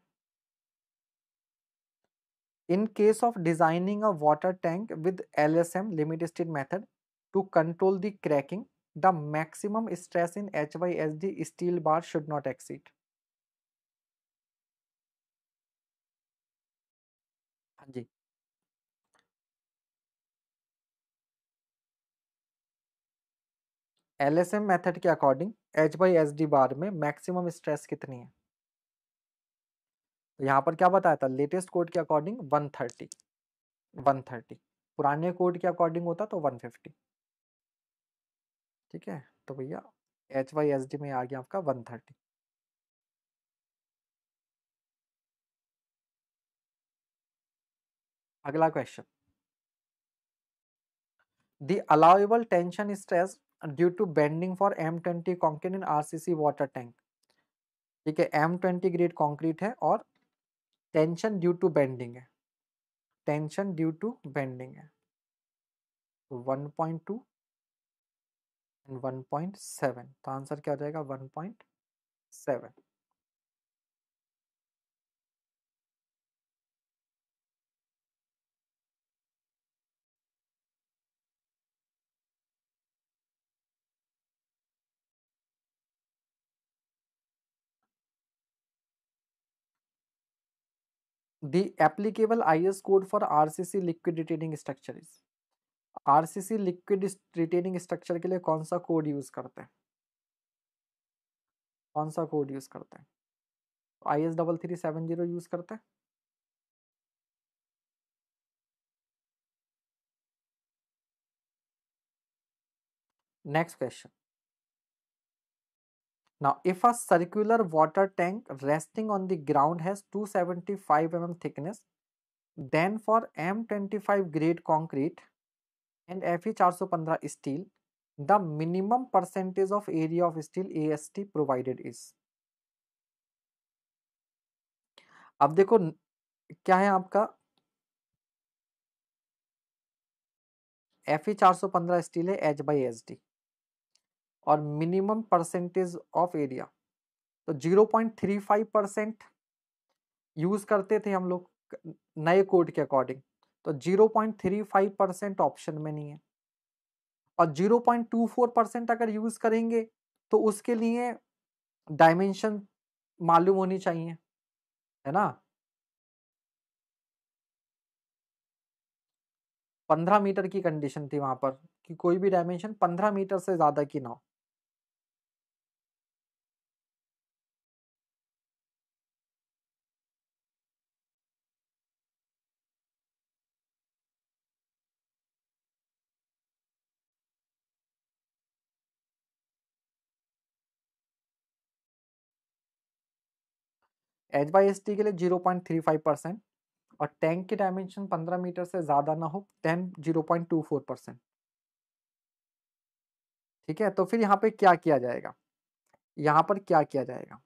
in case of designing a water tank with LSM limit state method to control the cracking the maximum stress in HYSD steel bar should not exceed. हाँ जी एल एस एम मैथड के according H Y S D bar में maximum stress कितनी है यहां तो यहाँ पर क्या बताया था लेटेस्ट कोड के अकॉर्डिंग 130 130 पुराने कोड के अकॉर्डिंग होता तो 150 ठीक है तो भैया एच वाई एस डी में आ गया आपका वन थर्टी अगला question stress due to bending for M twenty concrete in R C C water tank ठीक है एम ट्वेंटी ग्रेड कॉन्क्रीट है और टेंशन ड्यू टू बेंडिंग है टेंशन ड्यू टू बेंडिंग है टू तो एंड 1.7 तो answer क्या हो जाएगा 1.7 The applicable IS code for RCC liquidity structure is R liquid retaining structure के लिए कौन सा कोड यूज़ करते हैं कौन सा कोड यूज़ करते हैं I S double three seven zero use करते हैं next question now if a circular water tank resting on the ground has 275 seventy five M M thickness then for M twenty five grade concrete steel the minimum percentage of area of steel A S T provided is अब देखो क्या है आपका F E चार सौ पंद्रह steel है H Y H D और मिनिमम परसेंटेज ऑफ एरिया तो zero point three five percent use करते थे हम लोग नए कोड के अकॉर्डिंग तो 0.35 परसेंट ऑप्शन में नहीं है और 0.24 परसेंट अगर यूज करेंगे तो उसके लिए डायमेंशन मालूम होनी चाहिए है ना पंद्रह मीटर की कंडीशन थी वहां पर कि कोई भी डायमेंशन पंद्रह मीटर से ज्यादा की ना हो एच बाई एस टी के लिए zero point three five percent और टैंक के डायमेंशन पंद्रह मीटर से ज़्यादा ना हो ten zero point two four percent ठीक है तो फिर यहाँ पे क्या किया जाएगा यहाँ पर क्या किया जाएगा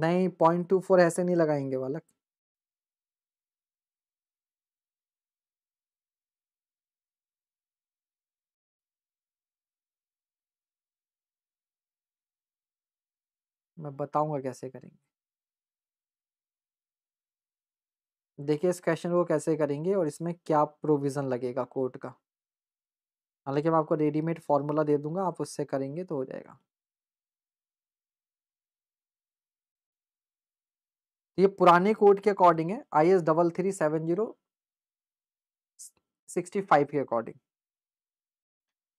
नहीं पॉइंट टू फोर ऐसे नहीं लगाएंगे वालक मैं बताऊंगा कैसे करेंगे देखिए इस क्वेश्चन को कैसे करेंगे और इसमें क्या प्रोविज़न लगेगा कोर्ट का हालांकि मैं आपको रेडीमेड फार्मूला दे दूंगा आप उससे करेंगे तो हो जाएगा ये पुराने कोड के अकॉर्डिंग है I S double three seven zero sixty five के अकॉर्डिंग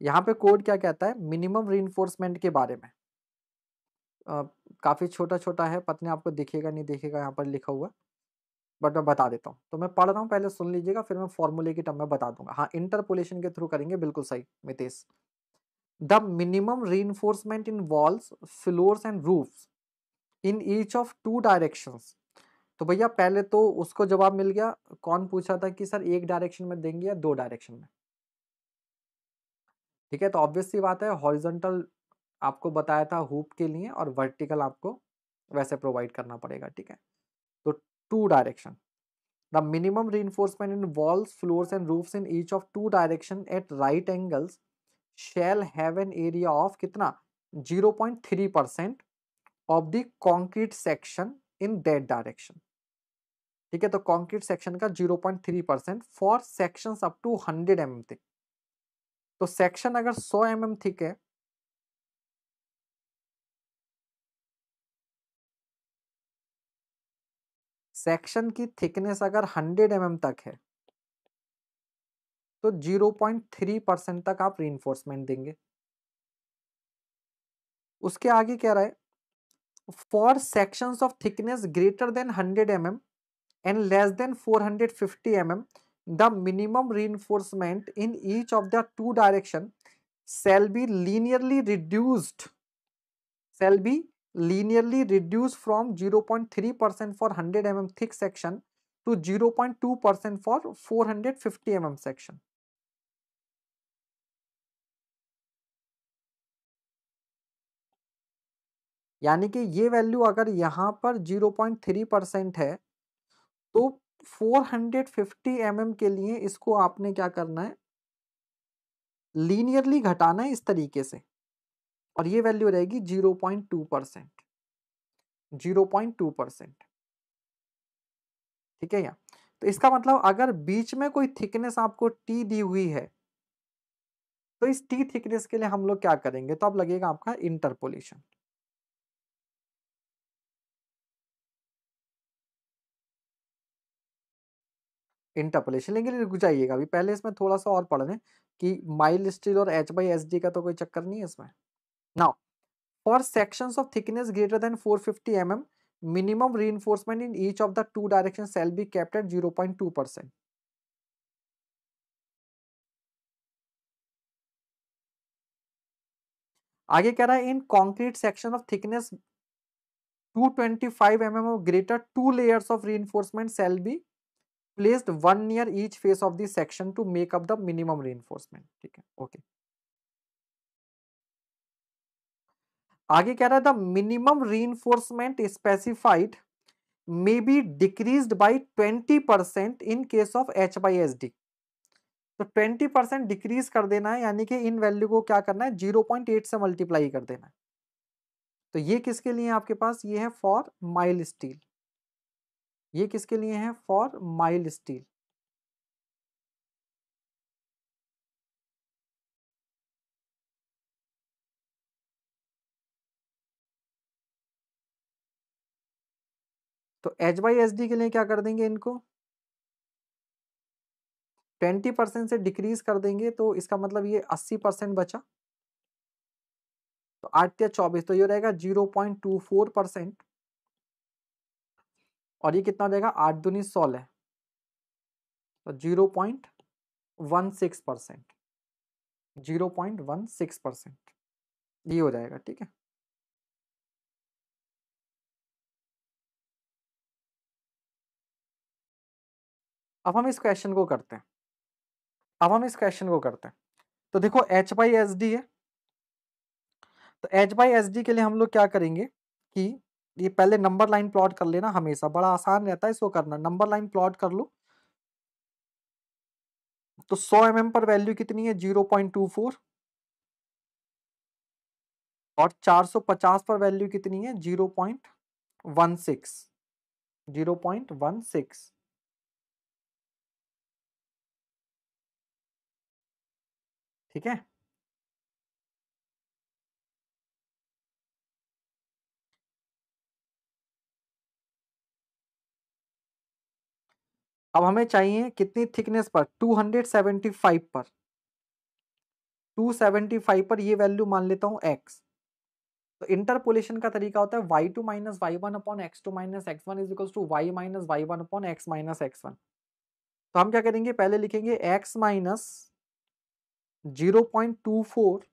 यहाँ पे कोड क्या कहता है मिनिमम रीइन्फोर्समेंट के बारे में काफ़ी छोटा छोटा है पत्नी आपको दिखेगा नहीं दिखेगा यहाँ पर लिखा हुआ बट मैं बता देता हूँ तो मैं पढ़ रहा हूँ पहले सुन लीजिएगा फिर मैं फॉर्मूले की टर्म में बता दूंगा हाँ इंटरपोलेशन के थ्रू करेंगे बिल्कुल सही Mitesh the minimum reinforcement in walls floors and roofs in each of two directions तो भैया पहले तो उसको जवाब मिल गया कौन पूछा था कि सर एक डायरेक्शन में देंगे या दो डायरेक्शन में ठीक है तो ऑब्वियसली बात है हॉरिजेंटल आपको बताया था हुप के लिए और वर्टिकल आपको वैसे प्रोवाइड करना पड़ेगा ठीक है तो two direction the minimum reinforcement in walls floors and roof in each of two direction at right angles shall have an area of कितना zero point three percent of the concrete section in that direction ठीक है तो concrete section का 0.3 percent for section up to 100 M mm thick तो section अगर 100 M mm thick है section की thickness अगर 100 एम mm तक है तो 0.3 परसेंट तक आप री देंगे उसके आगे क्या रहा है for sections of thickness greater than 100 M mm, and less than 450 mm, the minimum reinforcement in each of the two direction shall be linearly reduced shall be linearly reduced from 0.3% for 100 mm thick section to 0.2% for 450 mm section. यानी कि ये value अगर यहाँ पर 0.3 percent है तो 450 fifty mm के लिए इसको आपने क्या करना है लीनियरली घटाना है इस तरीके से और ये वैल्यू रहेगी 0.2 percent zero point two percent ठीक है या तो इसका मतलब अगर बीच में कोई थिकनेस आपको टी दी हुई है तो इस टी थिकनेस के लिए हम लोग क्या करेंगे तो अब लगेगा आपका इंटरपोलेशन इंटरपोलेशन लेकिन रुक जाइएगा अभी पहले इसमें थोड़ा सा और पढ़ लें कि माइल स्टील और एच बाई एस डी का तो कोई चक्कर नहीं है इसमें now for sections of thickness greater than 450 fifty mm, minimum reinforcement in each of the two directions shall be kept at 0.2 percent. आगे कह रहा है इन concrete section of thickness 225 M greater two layers of re reinforcement shall be placed one near each face of the section to make up the minimum reinforcement ठीक है okay आगे कह रहा है the minimum reinforcement specified may be decreased by 20 percent in case of H Y S D तो 20 percent decrease कर देना है यानी कि इन वैल्यू को क्या करना है 0.8 से मल्टीप्लाई कर देना है तो ये किसके लिए आपके पास ये है फॉर माइल स्टील ये किसके लिए है फॉर माइल स्टील तो एच वाई एच डी के लिए क्या कर देंगे इनको ट्वेंटी परसेंट से डिक्रीज कर देंगे तो इसका मतलब ये अस्सी परसेंट बचा तो आठ या चौबीस तो ये रहेगा zero point two four percent और ये कितना जाएगा आठ दुनी सोलह तो zero point one six percent zero point one six percent ये हो जाएगा ठीक है अब हम इस क्वेश्चन को करते हैं अब हम इस क्वेश्चन को करते हैं तो देखो एच बाई एस डी है तो एच बाई एस डी के लिए हम लोग क्या करेंगे कि ये पहले नंबर लाइन प्लॉट कर लेना हमेशा बड़ा आसान रहता है इसको करना नंबर लाइन प्लॉट कर लो तो 100 एम पर वैल्यू कितनी है 0.24 और 450 पर वैल्यू कितनी है 0.16 0.16 ठीक है अब हमें चाहिए कितनी थिकनेस पर 275 पर 275 पर ये वैल्यू मान लेता हूं एक्स तो इंटरपोलेशन का तरीका होता है Y two minus Y one upon X two minus X one is equals to Y minus Y one upon X minus X one तो हम क्या करेंगे पहले लिखेंगे X minus zero point two four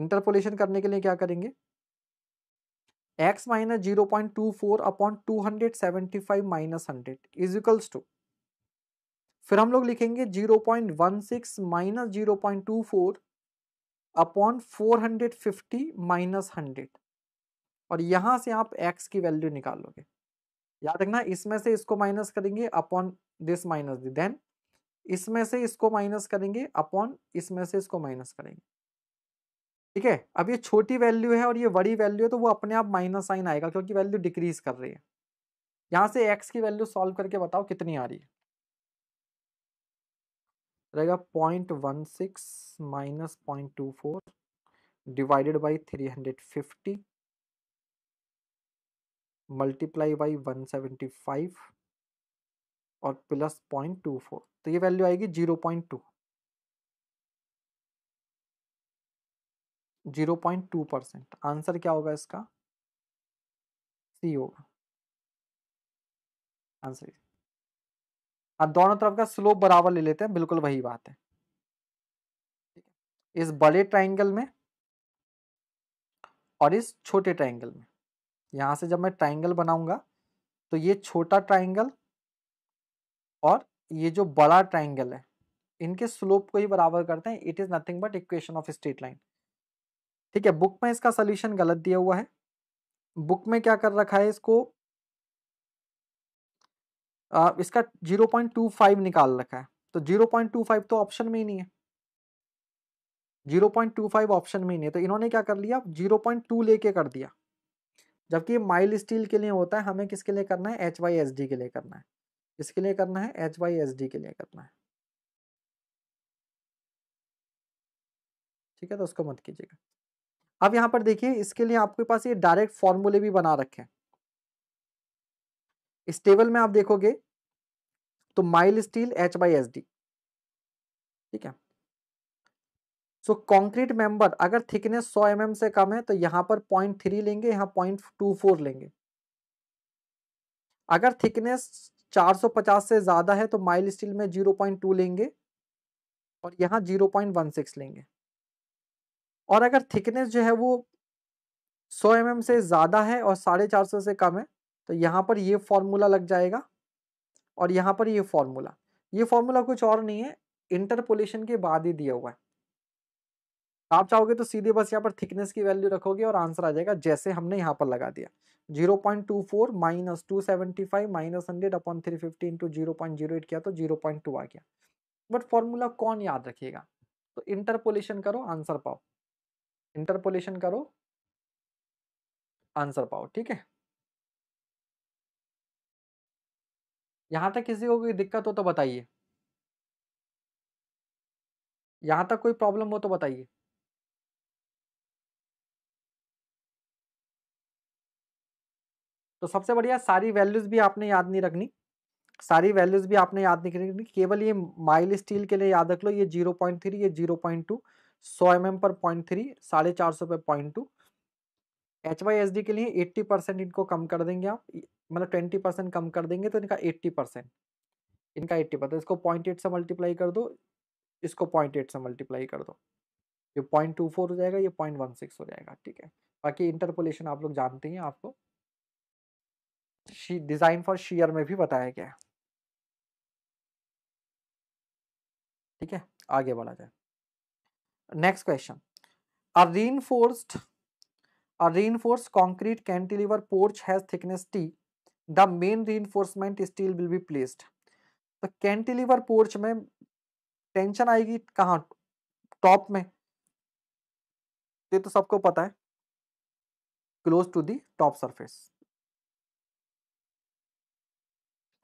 interpolation करने के लिए क्या करेंगे X minus zero point two four upon two hundred seventy five minus hundred is equals to फिर हम लोग लिखेंगे zero point one six minus zero point two four upon four hundred fifty minus hundred और यहां से आप x की value निकालोगे याद रखना इसमें से इसको माइनस करेंगे अपॉन दिस माइनस देन इसमें से इसको माइनस करेंगे अपॉन इसमें से इसको माइनस करेंगे ठीक है अब ये छोटी वैल्यू है और ये बड़ी वैल्यू है तो वो अपने आप माइनस साइन आएगा क्योंकि वैल्यू डिक्रीज कर रही है यहां से एक्स की वैल्यू सॉल्व करके बताओ कितनी आ रही है रहेगा point one six minus point two four divided by three hundred fifty multiply by one seventy five और प्लस पॉइंट टू फोर तो ये वैल्यू आएगी zero point two zero point two percent answer क्या होगा इसका सी होगा आंसर अब दोनों तरफ का स्लोप बराबर ले लेते हैं बिल्कुल वही बात है इस बड़े ट्राइंगल में और इस छोटे ट्राइंगल में यहां से जब मैं ट्राइंगल बनाऊंगा तो ये छोटा ट्राइंगल और ये जो बड़ा ट्राइंगल है इनके स्लोप को ही बराबर करते हैं it is nothing but equation of straight line ठीक है बुक में इसका सोल्यूशन गलत दिया हुआ है बुक में क्या कर रखा है इसको आ, इसका 0.25 निकाल रखा है तो 0.25 तो ऑप्शन में ही नहीं है 0.25 ऑप्शन में ही नहीं है तो इन्होंने क्या कर लिया 0.2 लेके कर दिया जबकि माइल स्टील के लिए होता है हमें किसके लिए करना है एच वाई एस डी के लिए करना है इसके लिए करना है एच वाई एस डी के लिए करना है ठीक है तो उसको मत कीजिएगा अब यहां पर देखिए इसके लिए आपके पास ये डायरेक्ट फॉर्मूले भी बना रखे हैं इस टेबल में आप देखोगे तो mild steel H Y S D ठीक है सो कॉन्क्रीट मेंबर अगर थिकनेस 100 एम mm से कम है तो यहां पर पॉइंट थ्री लेंगे यहां पॉइंट टू फोर लेंगे अगर थिकनेस 450 से ज़्यादा है तो माइल स्टील में 0.2 लेंगे और यहाँ 0.16 लेंगे और अगर थिकनेस जो है वो 100 एम mm से ज़्यादा है और साढ़े चार सौ से कम है तो यहाँ पर ये फॉर्मूला लग जाएगा और यहाँ पर ये फॉर्मूला ये फॉर्मूला कुछ और नहीं है इंटरपोलेशन के बाद ही दिया हुआ है आप चाहोगे तो सीधे बस यहाँ पर थिकनेस की वैल्यू रखोगे और आंसर आ जाएगा जैसे हमने यहाँ पर लगा दिया 0.24 point two four minus two seventy five minus hundred upon three fifty into zero point zero eight किया तो जीरो पॉइंट टू आ गया बट फॉर्मूला कौन याद रखेगा तो इंटरपोलेशन करो आंसर पाओ इंटरपोलेशन करो आंसर पाओ ठीक है यहां तक किसी को कोई दिक्कत हो तो बताइए यहां तक कोई प्रॉब्लम हो तो बताइए तो सबसे बढ़िया सारी वैल्यूज भी आपने याद नहीं रखनी सारी वैल्यूज भी आपने याद नहीं रखनी केवल ये माइल स्टील के लिए याद रख लो ये जीरो पॉइंट थ्री ये जीरो पॉइंट टू सौ एम एम पर पॉइंट थ्री साढ़े चार सौ पे point two H Y S D के लिए एट्टी परसेंट इनको कम कर देंगे आप मतलब ट्वेंटी परसेंट कम कर देंगे तो इनका एट्टी परसेंट इनका एट्टी परसेंट इसको पॉइंट एट से मल्टीप्लाई कर दो इसको पॉइंट एट से मल्टीप्लाई कर दो ये पॉइंट टू फोर हो जाएगा ये पॉइंट वन सिक्स हो जाएगा ठीक है बाकी इंटरपोलेशन आप लोग जानते हैं आपको डिज़ाइन फॉर शेयर में भी बताया गया है ठीक है आगे बढ़ा जाए Next question. A reinforced a reinforced concrete cantilever porch has thickness T. The main reinforcement steel will be placed. तो कैंटिलीवर पोर्च में टेंशन आएगी कहाँ टॉप में ये तो सबको पता है close to the top surface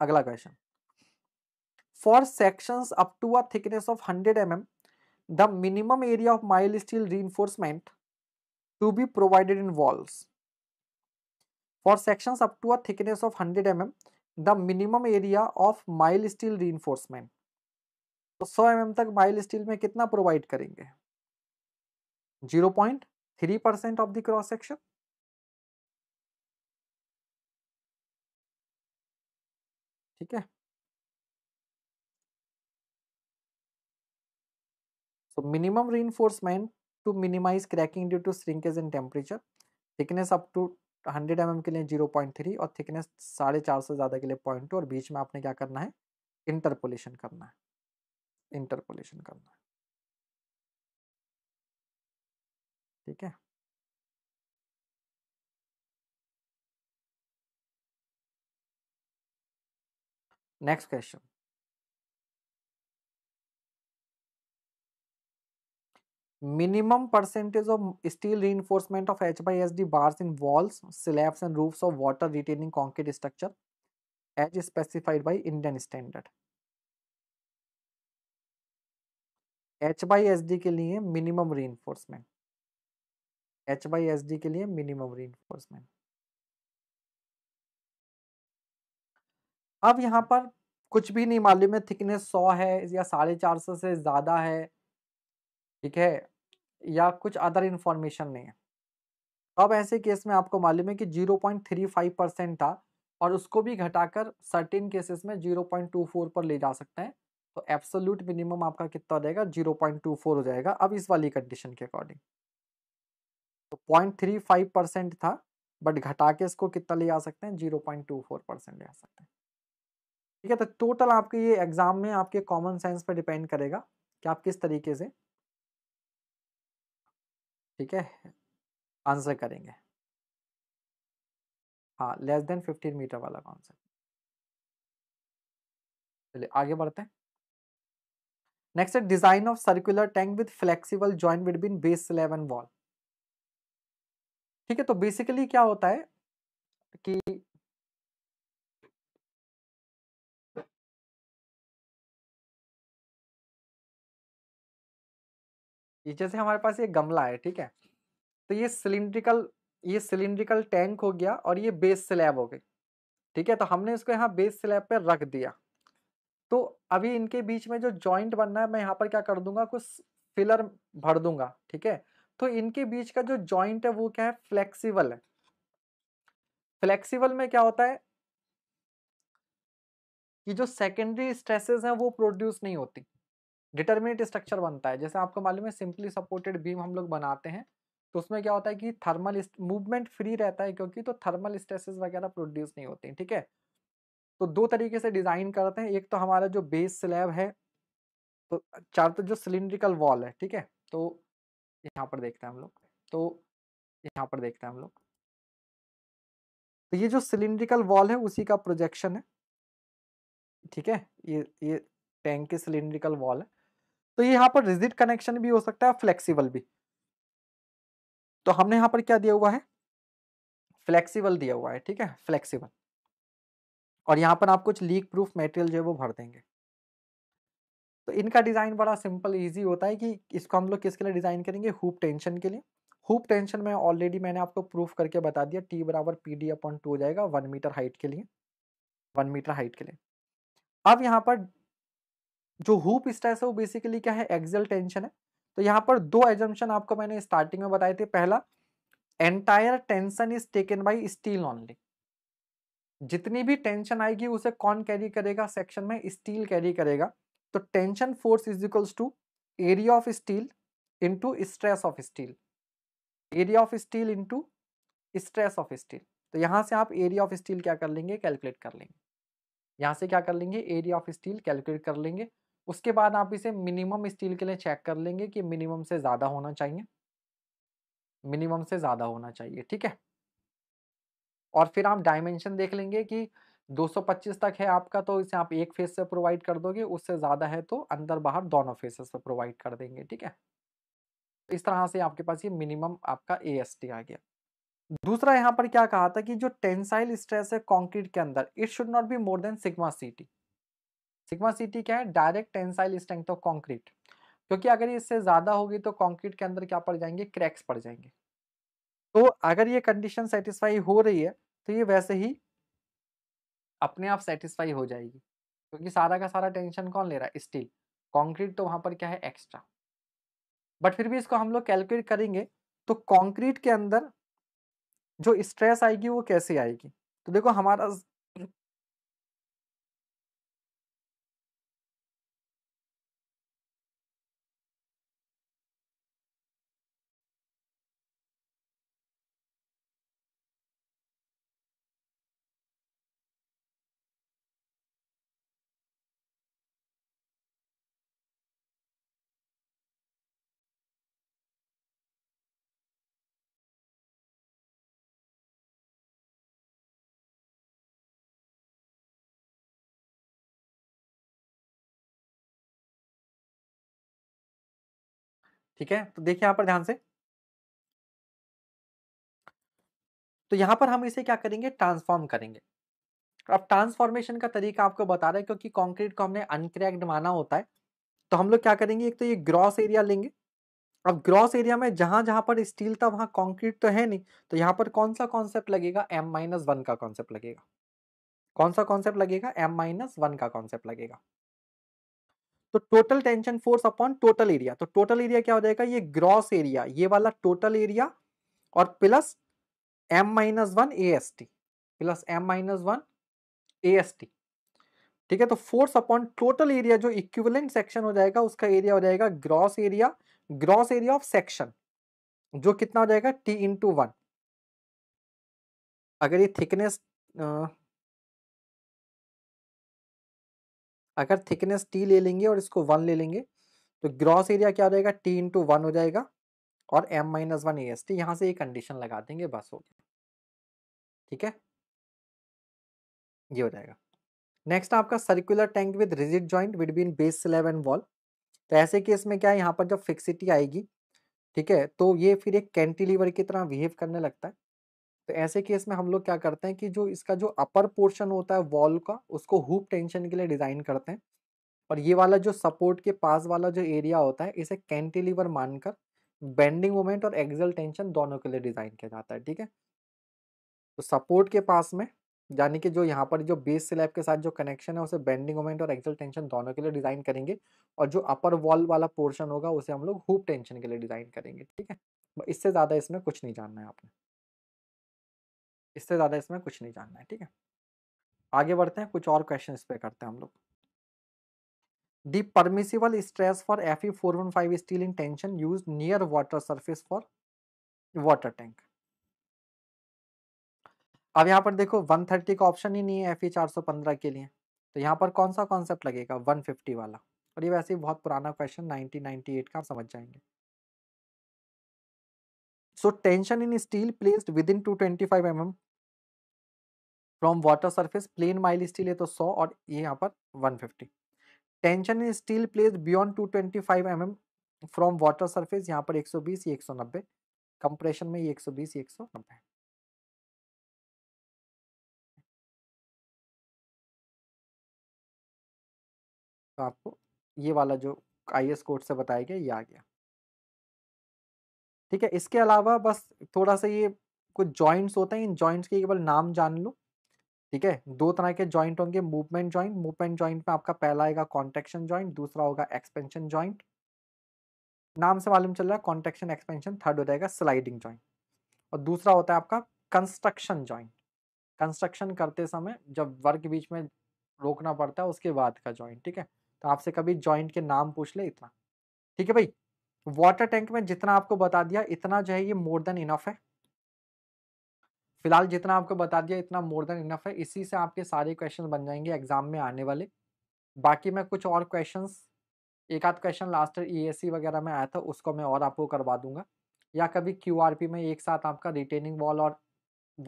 अगला question for sections up to a thickness of 100 M mm, the minimum area of mild steel reinforcement to be provided in walls. For sections up to a thickness of 100 mm, the minimum area of mild steel reinforcement. तो 100 mm तक mile steel में कितना provide करेंगे 0.3 percent of the cross section ठीक है So minimum reinforcement to minimize cracking due to shrinkage in temperature. Thickness up to 100 mm के लिए 0.3 और थिकनेस साढ़े चार से ज़्यादा के लिए पॉइंट और बीच में आपने क्या करना है इंटरपोलेशन करना है इंटरपोलेशन करना है ठीक है next question minimum percentage of steel reinforcement of H Y S D bars in walls slabs and roofs of water retaining concrete structure as specified by Indian standard H Y S D के लिए minimum reinforcement H Y S D के लिए minimum री enforcement अब यहाँ पर कुछ भी नहीं मालूम है थिकनेस सौ है या साढ़े चार सौ से ज़्यादा है ठीक है या कुछ अदर इन्फॉर्मेशन नहीं है अब ऐसे केस में आपको मालूम है कि 0.35 परसेंट था और उसको भी घटाकर सर्टेन केसेस में 0.24 पर ले जा सकते हैं तो एब्सोल्यूट मिनिमम आपका कितना रहेगा 0.24 हो जाएगा अब इस वाली कंडीशन के अकॉर्डिंग तो 0.35 परसेंट था बट घटा के इसको कितना ले जा सकते हैं 0.24 परसेंट ले जा सकते हैं ठीक है तो टोटल आपके ये एग्जाम में आपके कॉमन साइंस पर डिपेंड करेगा कि आप किस तरीके से ठीक है आंसर करेंगे हाँ लेस देन फिफ्टीन मीटर वाला सा चलिए आगे बढ़ते हैं नेक्स्ट है design of circular tank with flexible joint between base slab and wall ठीक है तो बेसिकली क्या होता है कि ये जैसे हमारे पास ये गमला है ठीक है तो ये सिलिंड्रिकल ये सिलिंड्रिकल टैंक हो गया और ये बेस स्लैब हो गई ठीक है तो हमने इसको यहाँ बेस स्लैब पे रख दिया तो अभी इनके बीच में जो जॉइंट बनना है मैं यहाँ पर क्या कर दूंगा कुछ फिलर भर दूंगा ठीक है तो इनके बीच का जो जॉइंट है वो क्या है फ्लेक्सीबल है फ्लेक्सीबल में क्या होता है कि जो सेकेंडरी स्ट्रेसेस हैं वो प्रोड्यूस नहीं होती डिटर्मिनेट स्ट्रक्चर बनता है जैसे आपको मालूम है सिंपली सपोर्टेड बीम हम लोग बनाते हैं तो उसमें क्या होता है कि थर्मल मूवमेंट फ्री रहता है क्योंकि तो थर्मल स्ट्रेसेस वगैरह प्रोड्यूस नहीं होते ठीक है तो दो तरीके से डिज़ाइन करते हैं एक तो हमारा जो बेस स्लैब है तो चार तो जो सिलिंड्रिकल वॉल है ठीक है तो यहाँ पर देखते हैं हम लोग तो यहाँ पर देखते हैं हम लोग तो ये जो सिलिंड्रिकल वॉल है उसी का प्रोजेक्शन है ठीक है ये ये टैंक की सिलिंड्रिकल वॉल है तो ये यहाँ पर रिजिट कनेक्शन भी हो सकता है फ्लेक्सिबल भी तो हमने यहाँ पर क्या दिया हुआ है फ्लेक्सिबल दिया हुआ है ठीक है फ्लेक्सिबल और यहाँ पर आप कुछ लीक प्रूफ मेटेरियल जो है वो भर देंगे तो इनका डिज़ाइन बड़ा सिंपल इजी होता है कि इसको हम लोग किसके लिए डिज़ाइन करेंगे हुप टेंशन के लिए हुप टेंशन में ऑलरेडी मैंने आपको प्रूफ करके बता दिया टी बराबर पी डी अपॉन टू हो जाएगा वन मीटर हाइट के लिए वन मीटर हाइट के लिए अब यहाँ पर जो हुप स्ट्रेस है वो बेसिकली क्या है एक्सल टेंशन है तो यहाँ पर दो एजम्पन आपको मैंने स्टार्टिंग में बताए थे पहला entire tension is taken by steel only जितनी भी टेंशन आएगी उसे कौन कैरी करेगा सेक्शन में स्टील कैरी करेगा तो tension force is equals to area of steel into stress of steel area of steel into stress of steel तो यहां से आप एरिया ऑफ स्टील क्या कर लेंगे कैलकुलेट कर लेंगे यहां से क्या कर लेंगे एरिया ऑफ स्टील कैलकुलेट कर लेंगे उसके बाद आप इसे मिनिमम स्टील के लिए चेक कर लेंगे कि मिनिमम से ज़्यादा होना चाहिए मिनिमम से ज़्यादा होना चाहिए ठीक है और फिर आप डायमेंशन देख लेंगे कि 225 तक है आपका तो इसे आप एक फेस से प्रोवाइड कर दोगे उससे ज़्यादा है तो अंदर बाहर दोनों फेसेस से प्रोवाइड कर देंगे ठीक है इस तरह से आपके पास ये मिनिमम आपका ए आ गया दूसरा यहाँ पर क्या कहा था कि जो टेंसाइल स्ट्रेस है कॉन्क्रीट के अंदर it should not be more than sigma city sigma C क्या है direct tensile strength of concrete क्योंकि अगर इससे ज़्यादा होगी तो कॉन्क्रीट के अंदर क्या पड़ जाएंगे क्रैक्स पड़ जाएंगे तो अगर ये कंडीशन सेटिस्फाई हो रही है तो ये वैसे ही अपने आप सेटिस्फाई हो जाएगी क्योंकि सारा का सारा टेंशन कौन ले रहा है स्टील कंक्रीट तो वहां पर क्या है एक्स्ट्रा बट फिर भी इसको हम लोग कैलकुलेट करेंगे तो कंक्रीट के अंदर जो स्ट्रेस आएगी वो कैसे आएगी तो देखो हमारा ठीक है तो देखिए यहाँ पर ध्यान से तो यहाँ पर हम इसे क्या करेंगे ट्रांसफॉर्म करेंगे अब ट्रांसफॉर्मेशन का तरीका आपको बता रहा है क्योंकि कंक्रीट को हमने अनक्रैक्ड माना होता है तो हम लोग क्या करेंगे एक तो ये ग्रॉस एरिया लेंगे अब ग्रॉस एरिया में जहां जहां पर स्टील था वहां कंक्रीट तो है नहीं तो यहां पर कौन सा कॉन्सेप्ट लगेगा एम माइनस वन का कॉन्सेप्ट लगेगा कौन सा कॉन्सेप्ट लगेगा एम माइनस वन का कॉन्सेप्ट लगेगा तो total tension force upon total area तो टोटल एरिया क्या हो जाएगा ये ग्रॉस एरिया ये वाला टोटल एरिया और plus M minus one A S T plus M minus one A S T ठीक है तो फोर्स अपॉन टोटल एरिया जो इक्विवेलेंट सेक्शन हो जाएगा उसका एरिया हो जाएगा gross area gross area of section जो कितना हो जाएगा टी इंटू वन अगर ये थिकनेस अगर थिकनेस टी ले लेंगे और इसको वन ले लेंगे तो ग्रॉस एरिया क्या हो जाएगा टी इंटू वन हो जाएगा और M minus one A S T यहाँ से ये कंडीशन लगा देंगे बस हो गया ठीक है ये हो जाएगा नेक्स्ट आपका circular tank with rigid joint between base slab and wall तो ऐसे केस में क्या है यहाँ पर जब फिक्सिटी आएगी ठीक है तो ये फिर एक कैंटिलीवर की तरह बिहेव करने लगता है तो ऐसे केस में हम लोग क्या करते हैं कि जो इसका जो अपर पोर्शन होता है वॉल का उसको हुप टेंशन के लिए डिज़ाइन करते हैं और ये वाला जो सपोर्ट के पास वाला जो एरिया होता है इसे कैंटिलीवर मानकर बेंडिंग मोमेंट और एक्सल टेंशन दोनों के लिए डिज़ाइन किया जाता है ठीक है तो सपोर्ट के पास में यानी कि जो यहाँ पर जो बेस स्लैब के साथ जो कनेक्शन है उसे बेंडिंग मोमेंट और एक्सल टेंशन दोनों के लिए डिज़ाइन करेंगे और जो अपर वॉल वाला पोर्शन होगा उसे हम लोग हुप टेंशन के लिए डिज़ाइन करेंगे ठीक है इससे ज़्यादा इसमें कुछ नहीं जानना है आपने इससे ज़्यादा इसमें कुछ नहीं जानना है ठीक है आगे बढ़ते हैं कुछ और क्वेश्चन इस पर करते हैं हम लोग the permissible stress for F E four one five steel in tension use near water surface for water tank अब यहाँ पर देखो 130 का ऑप्शन ही नहीं है एफ ई चार सौ पंद्रह के लिए तो यहाँ पर कौन सा कॉन्सेप्ट लगेगा 150 वाला और ये वैसे ही बहुत पुराना क्वेश्चन नाइनटीन नाइनटी एट का आप समझ जाएंगे so tension in steel placed within two twenty five M M from water surface plain mild steel है तो 100 और ये यहाँ पर 150 tension in steel place beyond two twenty M from water surface यहाँ पर 120 ये 190 कंप्रेशन में ये 120 ये 190 तो आपको ये वाला जो आई एस कोड से बताया गया ये आ गया ठीक है इसके अलावा बस थोड़ा सा ये कुछ जॉइंट्स होते हैं इन जॉइंट्स के केवल नाम जान लो ठीक है दो तरह के जॉइंट होंगे मूवमेंट ज्वाइंट मूवमेंट ज्वाइंट में आपका पहला आएगा कॉन्टेक्शन ज्वाइंट दूसरा होगा एक्सपेंशन ज्वाइंट नाम से मालूम चल रहा है कॉन्टेक्शन एक्सपेंशन थर्ड हो जाएगा स्लाइडिंग ज्वाइंट और दूसरा होता है आपका कंस्ट्रक्शन ज्वाइंट कंस्ट्रक्शन करते समय जब वर्क बीच में रोकना पड़ता है उसके बाद का जॉइंट ठीक है तो आपसे कभी जॉइंट के नाम पूछ ले इतना ठीक है भाई वाटर टैंक में जितना आपको बता दिया इतना जो है ये मोर देन इनफ है फिलहाल जितना आपको बता दिया इतना मोर देन इनफ है इसी से आपके सारे क्वेश्चन बन जाएंगे एग्जाम में आने वाले बाकी मैं कुछ और क्वेश्चन एक आध क्वेश्चन लास्ट ईएससी वगैरह में आया था उसको मैं और आपको करवा दूंगा या कभी पी में एक साथ आपका रिटेनिंग वॉल और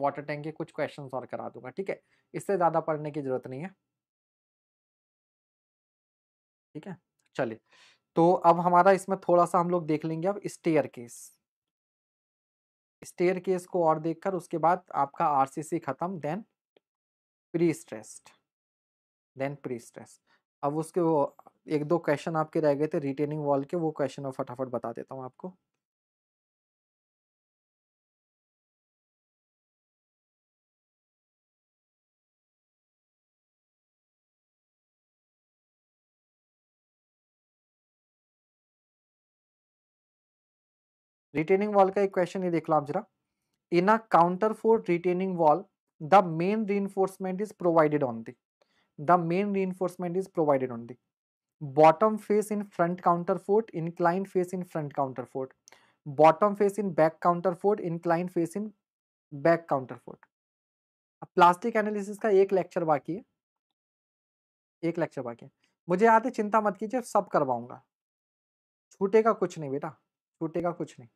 वाटर टैंक के कुछ क्वेश्चन और करा दूंगा ठीक है इससे ज़्यादा पढ़ने की ज़रूरत नहीं है ठीक है चलिए तो अब हमारा इसमें थोड़ा सा हम लोग देख लेंगे अब स्टेयर केस स्टेयर केस को और देखकर उसके बाद आपका आरसीसी खत्म then pre stressed then pre stress अब उसके वो एक दो क्वेश्चन आपके रह गए थे रिटेनिंग वॉल के वो क्वेश्चन फटाफट बता देता हूँ आपको रिटेनिंग वॉल का एक क्वेश्चन ये देख लो आप जरा in a counterfort retaining wall the main reinforcement is provided on the the main enforcement is provided on the bottom face in front counterfort incline face in front counterfort bottom face in back counterfort incline face in back counterfort अब plastic analysis का एक lecture बाकी है एक lecture बाकी है मुझे याद है चिंता मत कीजिए सब करवाऊंगा छूटेगा कुछ नहीं बेटा छूटेगा कुछ नहीं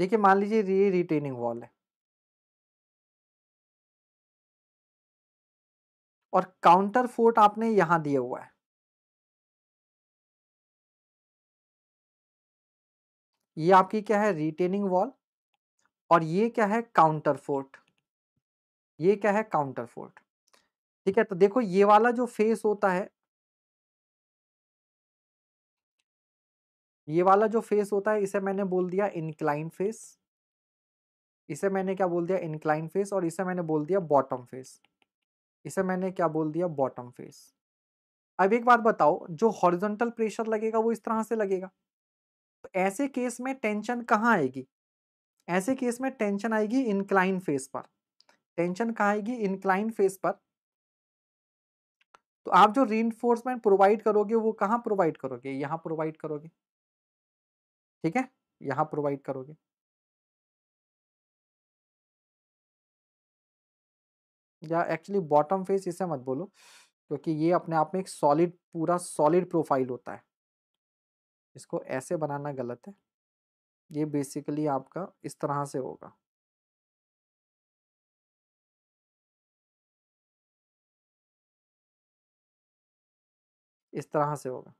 देखिए मान लीजिए ये रिटेनिंग वॉल है और काउंटर फोर्ट आपने यहां दिया हुआ है ये आपकी क्या है रिटेनिंग वॉल और ये क्या है काउंटर फोर्ट ये क्या है काउंटर फोर्ट ठीक है तो देखो ये वाला जो फेस होता है ये वाला जो फेस होता है इसे मैंने बोल दिया इनक्लाइन फेस इसे मैंने क्या बोल दिया इनक्लाइन फेस और इसे मैंने बोल दिया बॉटम फेस इसे मैंने क्या बोल दिया बॉटम फेस अब एक बात बताओ जो हॉरिजॉन्टल प्रेशर लगेगा वो इस तरह से लगेगा तो ऐसे केस में टेंशन कहाँ आएगी ऐसे केस में टेंशन आएगी इनक्लाइन फेस पर टेंशन कहाँ आएगी इनक्लाइन फेस पर तो आप जो री प्रोवाइड करोगे वो कहाँ प्रोवाइड करोगे यहाँ प्रोवाइड करोगे ठीक है यहाँ प्रोवाइड करोगे या एक्चुअली बॉटम फेस इसे मत बोलो क्योंकि ये अपने आप में एक सॉलिड पूरा सॉलिड प्रोफाइल होता है इसको ऐसे बनाना गलत है ये बेसिकली आपका इस तरह से होगा इस तरह से होगा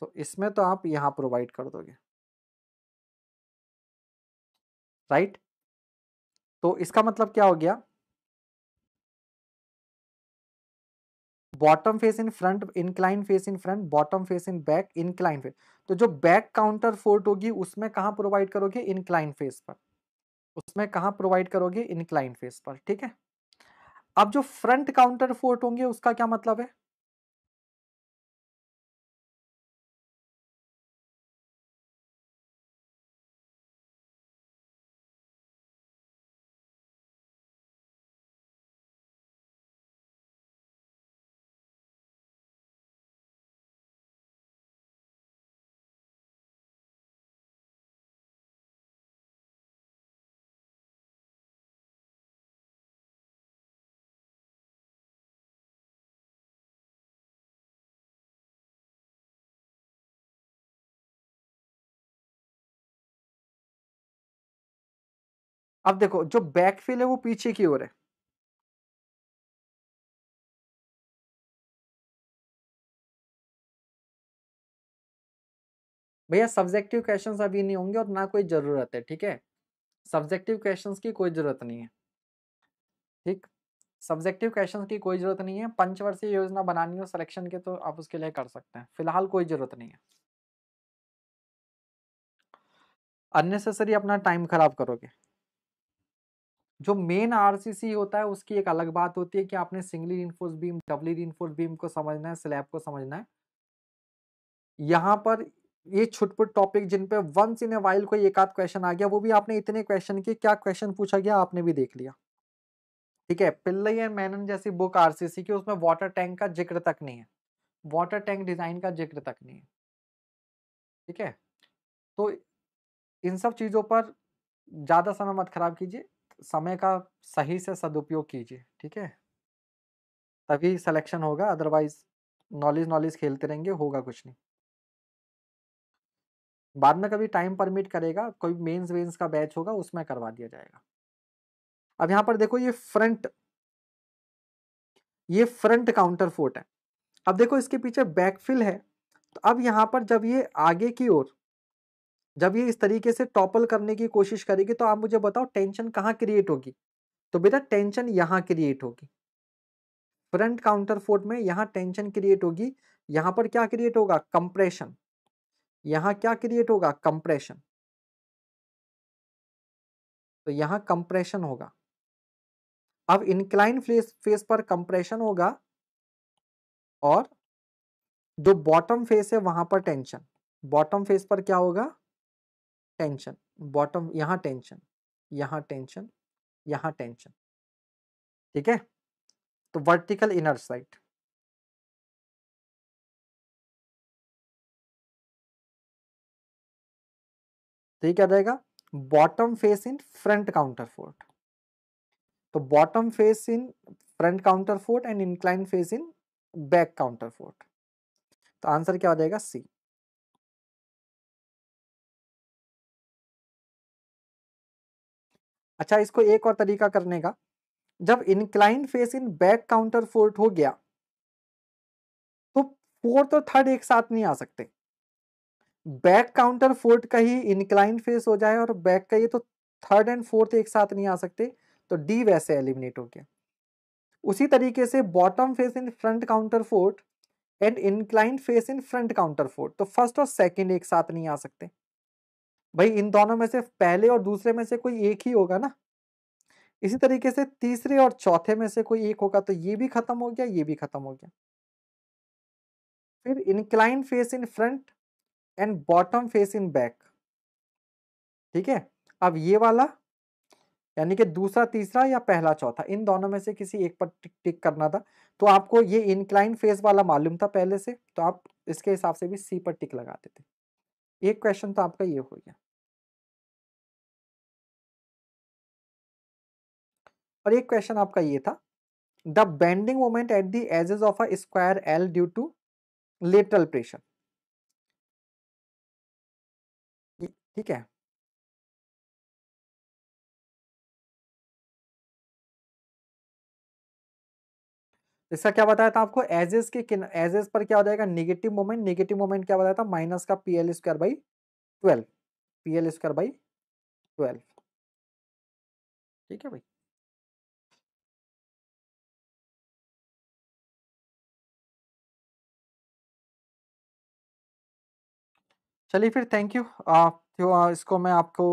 तो इसमें तो आप यहाँ प्रोवाइड कर दोगे राइट तो इसका मतलब क्या हो गया bottom face in front incline face in front bottom face in back incline face तो जो बैक काउंटर फोर्ट होगी उसमें कहा प्रोवाइड करोगे इनक्लाइन फेस पर उसमें कहा प्रोवाइड करोगे इनक्लाइन फेस पर ठीक है अब जो फ्रंट काउंटर फोर्ट होंगे उसका क्या मतलब है अब देखो जो बैकफिल है वो पीछे की ओर है भैया सब्जेक्टिव क्वेश्चन अभी नहीं होंगे और ना कोई जरूरत है ठीक है सब्जेक्टिव क्वेश्चन की कोई जरूरत नहीं है ठीक सब्जेक्टिव क्वेश्चन की कोई जरूरत नहीं है पंचवर्षीय योजना बनानी हो सिलेक्शन के तो आप उसके लिए कर सकते हैं फिलहाल कोई जरूरत नहीं है अननेसेसरी अपना टाइम खराब करोगे जो मेन आरसीसी होता है उसकी एक अलग बात होती है कि आपने singly reinforce beam doubly reinforce beam को समझना है स्लैब को समझना है यहाँ पर ये छुटपुट टॉपिक जिन पे वंस इन ए वाइल कोई एक आध क्वेश्चन आ गया वो भी आपने इतने क्वेश्चन किए क्या क्वेश्चन पूछा गया आपने भी देख लिया ठीक है पिल्लई एंड मैनन जैसी बुक आरसीसी की उसमें वाटर टैंक का जिक्र तक नहीं है वाटर टैंक डिजाइन का जिक्र तक नहीं है ठीक है तो इन सब चीज़ों पर ज़्यादा समय मत खराब कीजिए समय का सही से सदुपयोग कीजिए ठीक है तभी सिलेक्शन होगा अदरवाइज नॉलेज नॉलेज खेलते रहेंगे होगा कुछ नहीं बाद में कभी टाइम परमिट करेगा कोई मेंस वेंस का बैच होगा उसमें करवा दिया जाएगा अब यहां पर देखो ये फ्रंट ये फ्रंट काउंटर फोर्ट है अब देखो इसके पीछे बैकफिल है तो अब यहां पर जब ये आगे की ओर जब ये इस तरीके से टॉपल करने की कोशिश करेगी तो आप मुझे बताओ टेंशन कहाँ क्रिएट होगी तो बेटा टेंशन यहाँ क्रिएट होगी फ्रंट काउंटर फोर्ट में यहाँ टेंशन क्रिएट होगी यहाँ पर क्या क्रिएट होगा कंप्रेशन यहाँ क्या क्रिएट होगा कंप्रेशन तो यहाँ कंप्रेशन होगा अब इंक्लाइन फेस फेस पर कंप्रेशन होगा और जो बॉटम फेस है वहां पर टेंशन बॉटम फेस पर क्या होगा टेंशन बॉटम यहाँ टेंशन यहाँ टेंशन यहाँ टेंशन ठीक है तो वर्टिकल इनर साइड तो ये क्या जाएगा bottom face in front counterfort तो bottom face in front counterfort and incline face in back counterfort तो आंसर क्या हो जाएगा सी अच्छा इसको एक और तरीका करने का जब incline face in back counterfort हो गया तो फोर्थ और थर्ड एक साथ नहीं आ सकते बैक काउंटर फोर्ट का ही इनक्लाइन फेस हो जाए और बैक का ये तो थर्ड एंड फोर्थ एक साथ नहीं आ सकते तो डी वैसे एलिमिनेट हो गया उसी तरीके से bottom face in front counterfort and incline face in front counterfort तो फर्स्ट और सेकेंड एक साथ नहीं आ सकते भाई इन दोनों में से पहले और दूसरे में से कोई एक ही होगा ना इसी तरीके से तीसरे और चौथे में से कोई एक होगा तो ये भी खत्म हो गया ये भी खत्म हो गया फिर incline face in front and bottom face in back ठीक है अब ये वाला यानी कि दूसरा तीसरा या पहला चौथा इन दोनों में से किसी एक पर टिक टिक करना था तो आपको ये इनक्लाइन फेस वाला मालूम था पहले से तो आप इसके हिसाब से भी सी पर टिक लगाते थे एक क्वेश्चन तो आपका ये हो गया और एक क्वेश्चन आपका ये था the bending moment at the edges of a square L due to lateral pressure ठीक है इसका क्या बताया था आपको एजेस के एजेस पर क्या हो जाएगा निगेटिव मोमेंट निगेटिव मोमेंट क्या बताया था माइनस का P L square by twelve P L square by twelve ठीक है भाई चलिए फिर थैंक यू इसको मैं आपको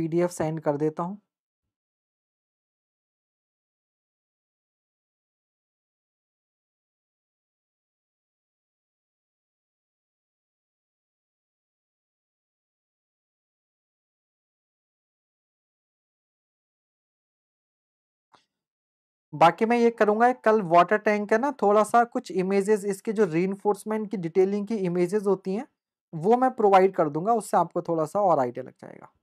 पीडीएफ सेंड कर देता हूं बाकी मैं ये करूंगा कल वाटर टैंक है ना थोड़ा सा कुछ इमेजेस इसके जो री की डिटेलिंग की इमेजेस होती हैं वो मैं प्रोवाइड कर दूंगा उससे आपको थोड़ा सा और आइडिया लग जाएगा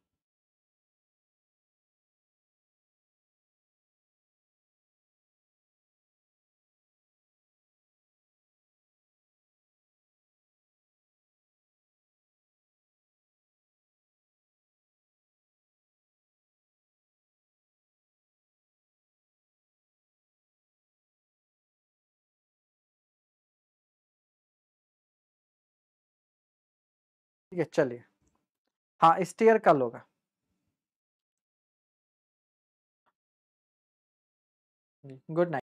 ठीक है चलिए हाँ स्टेयर कल होगा गुड नाइट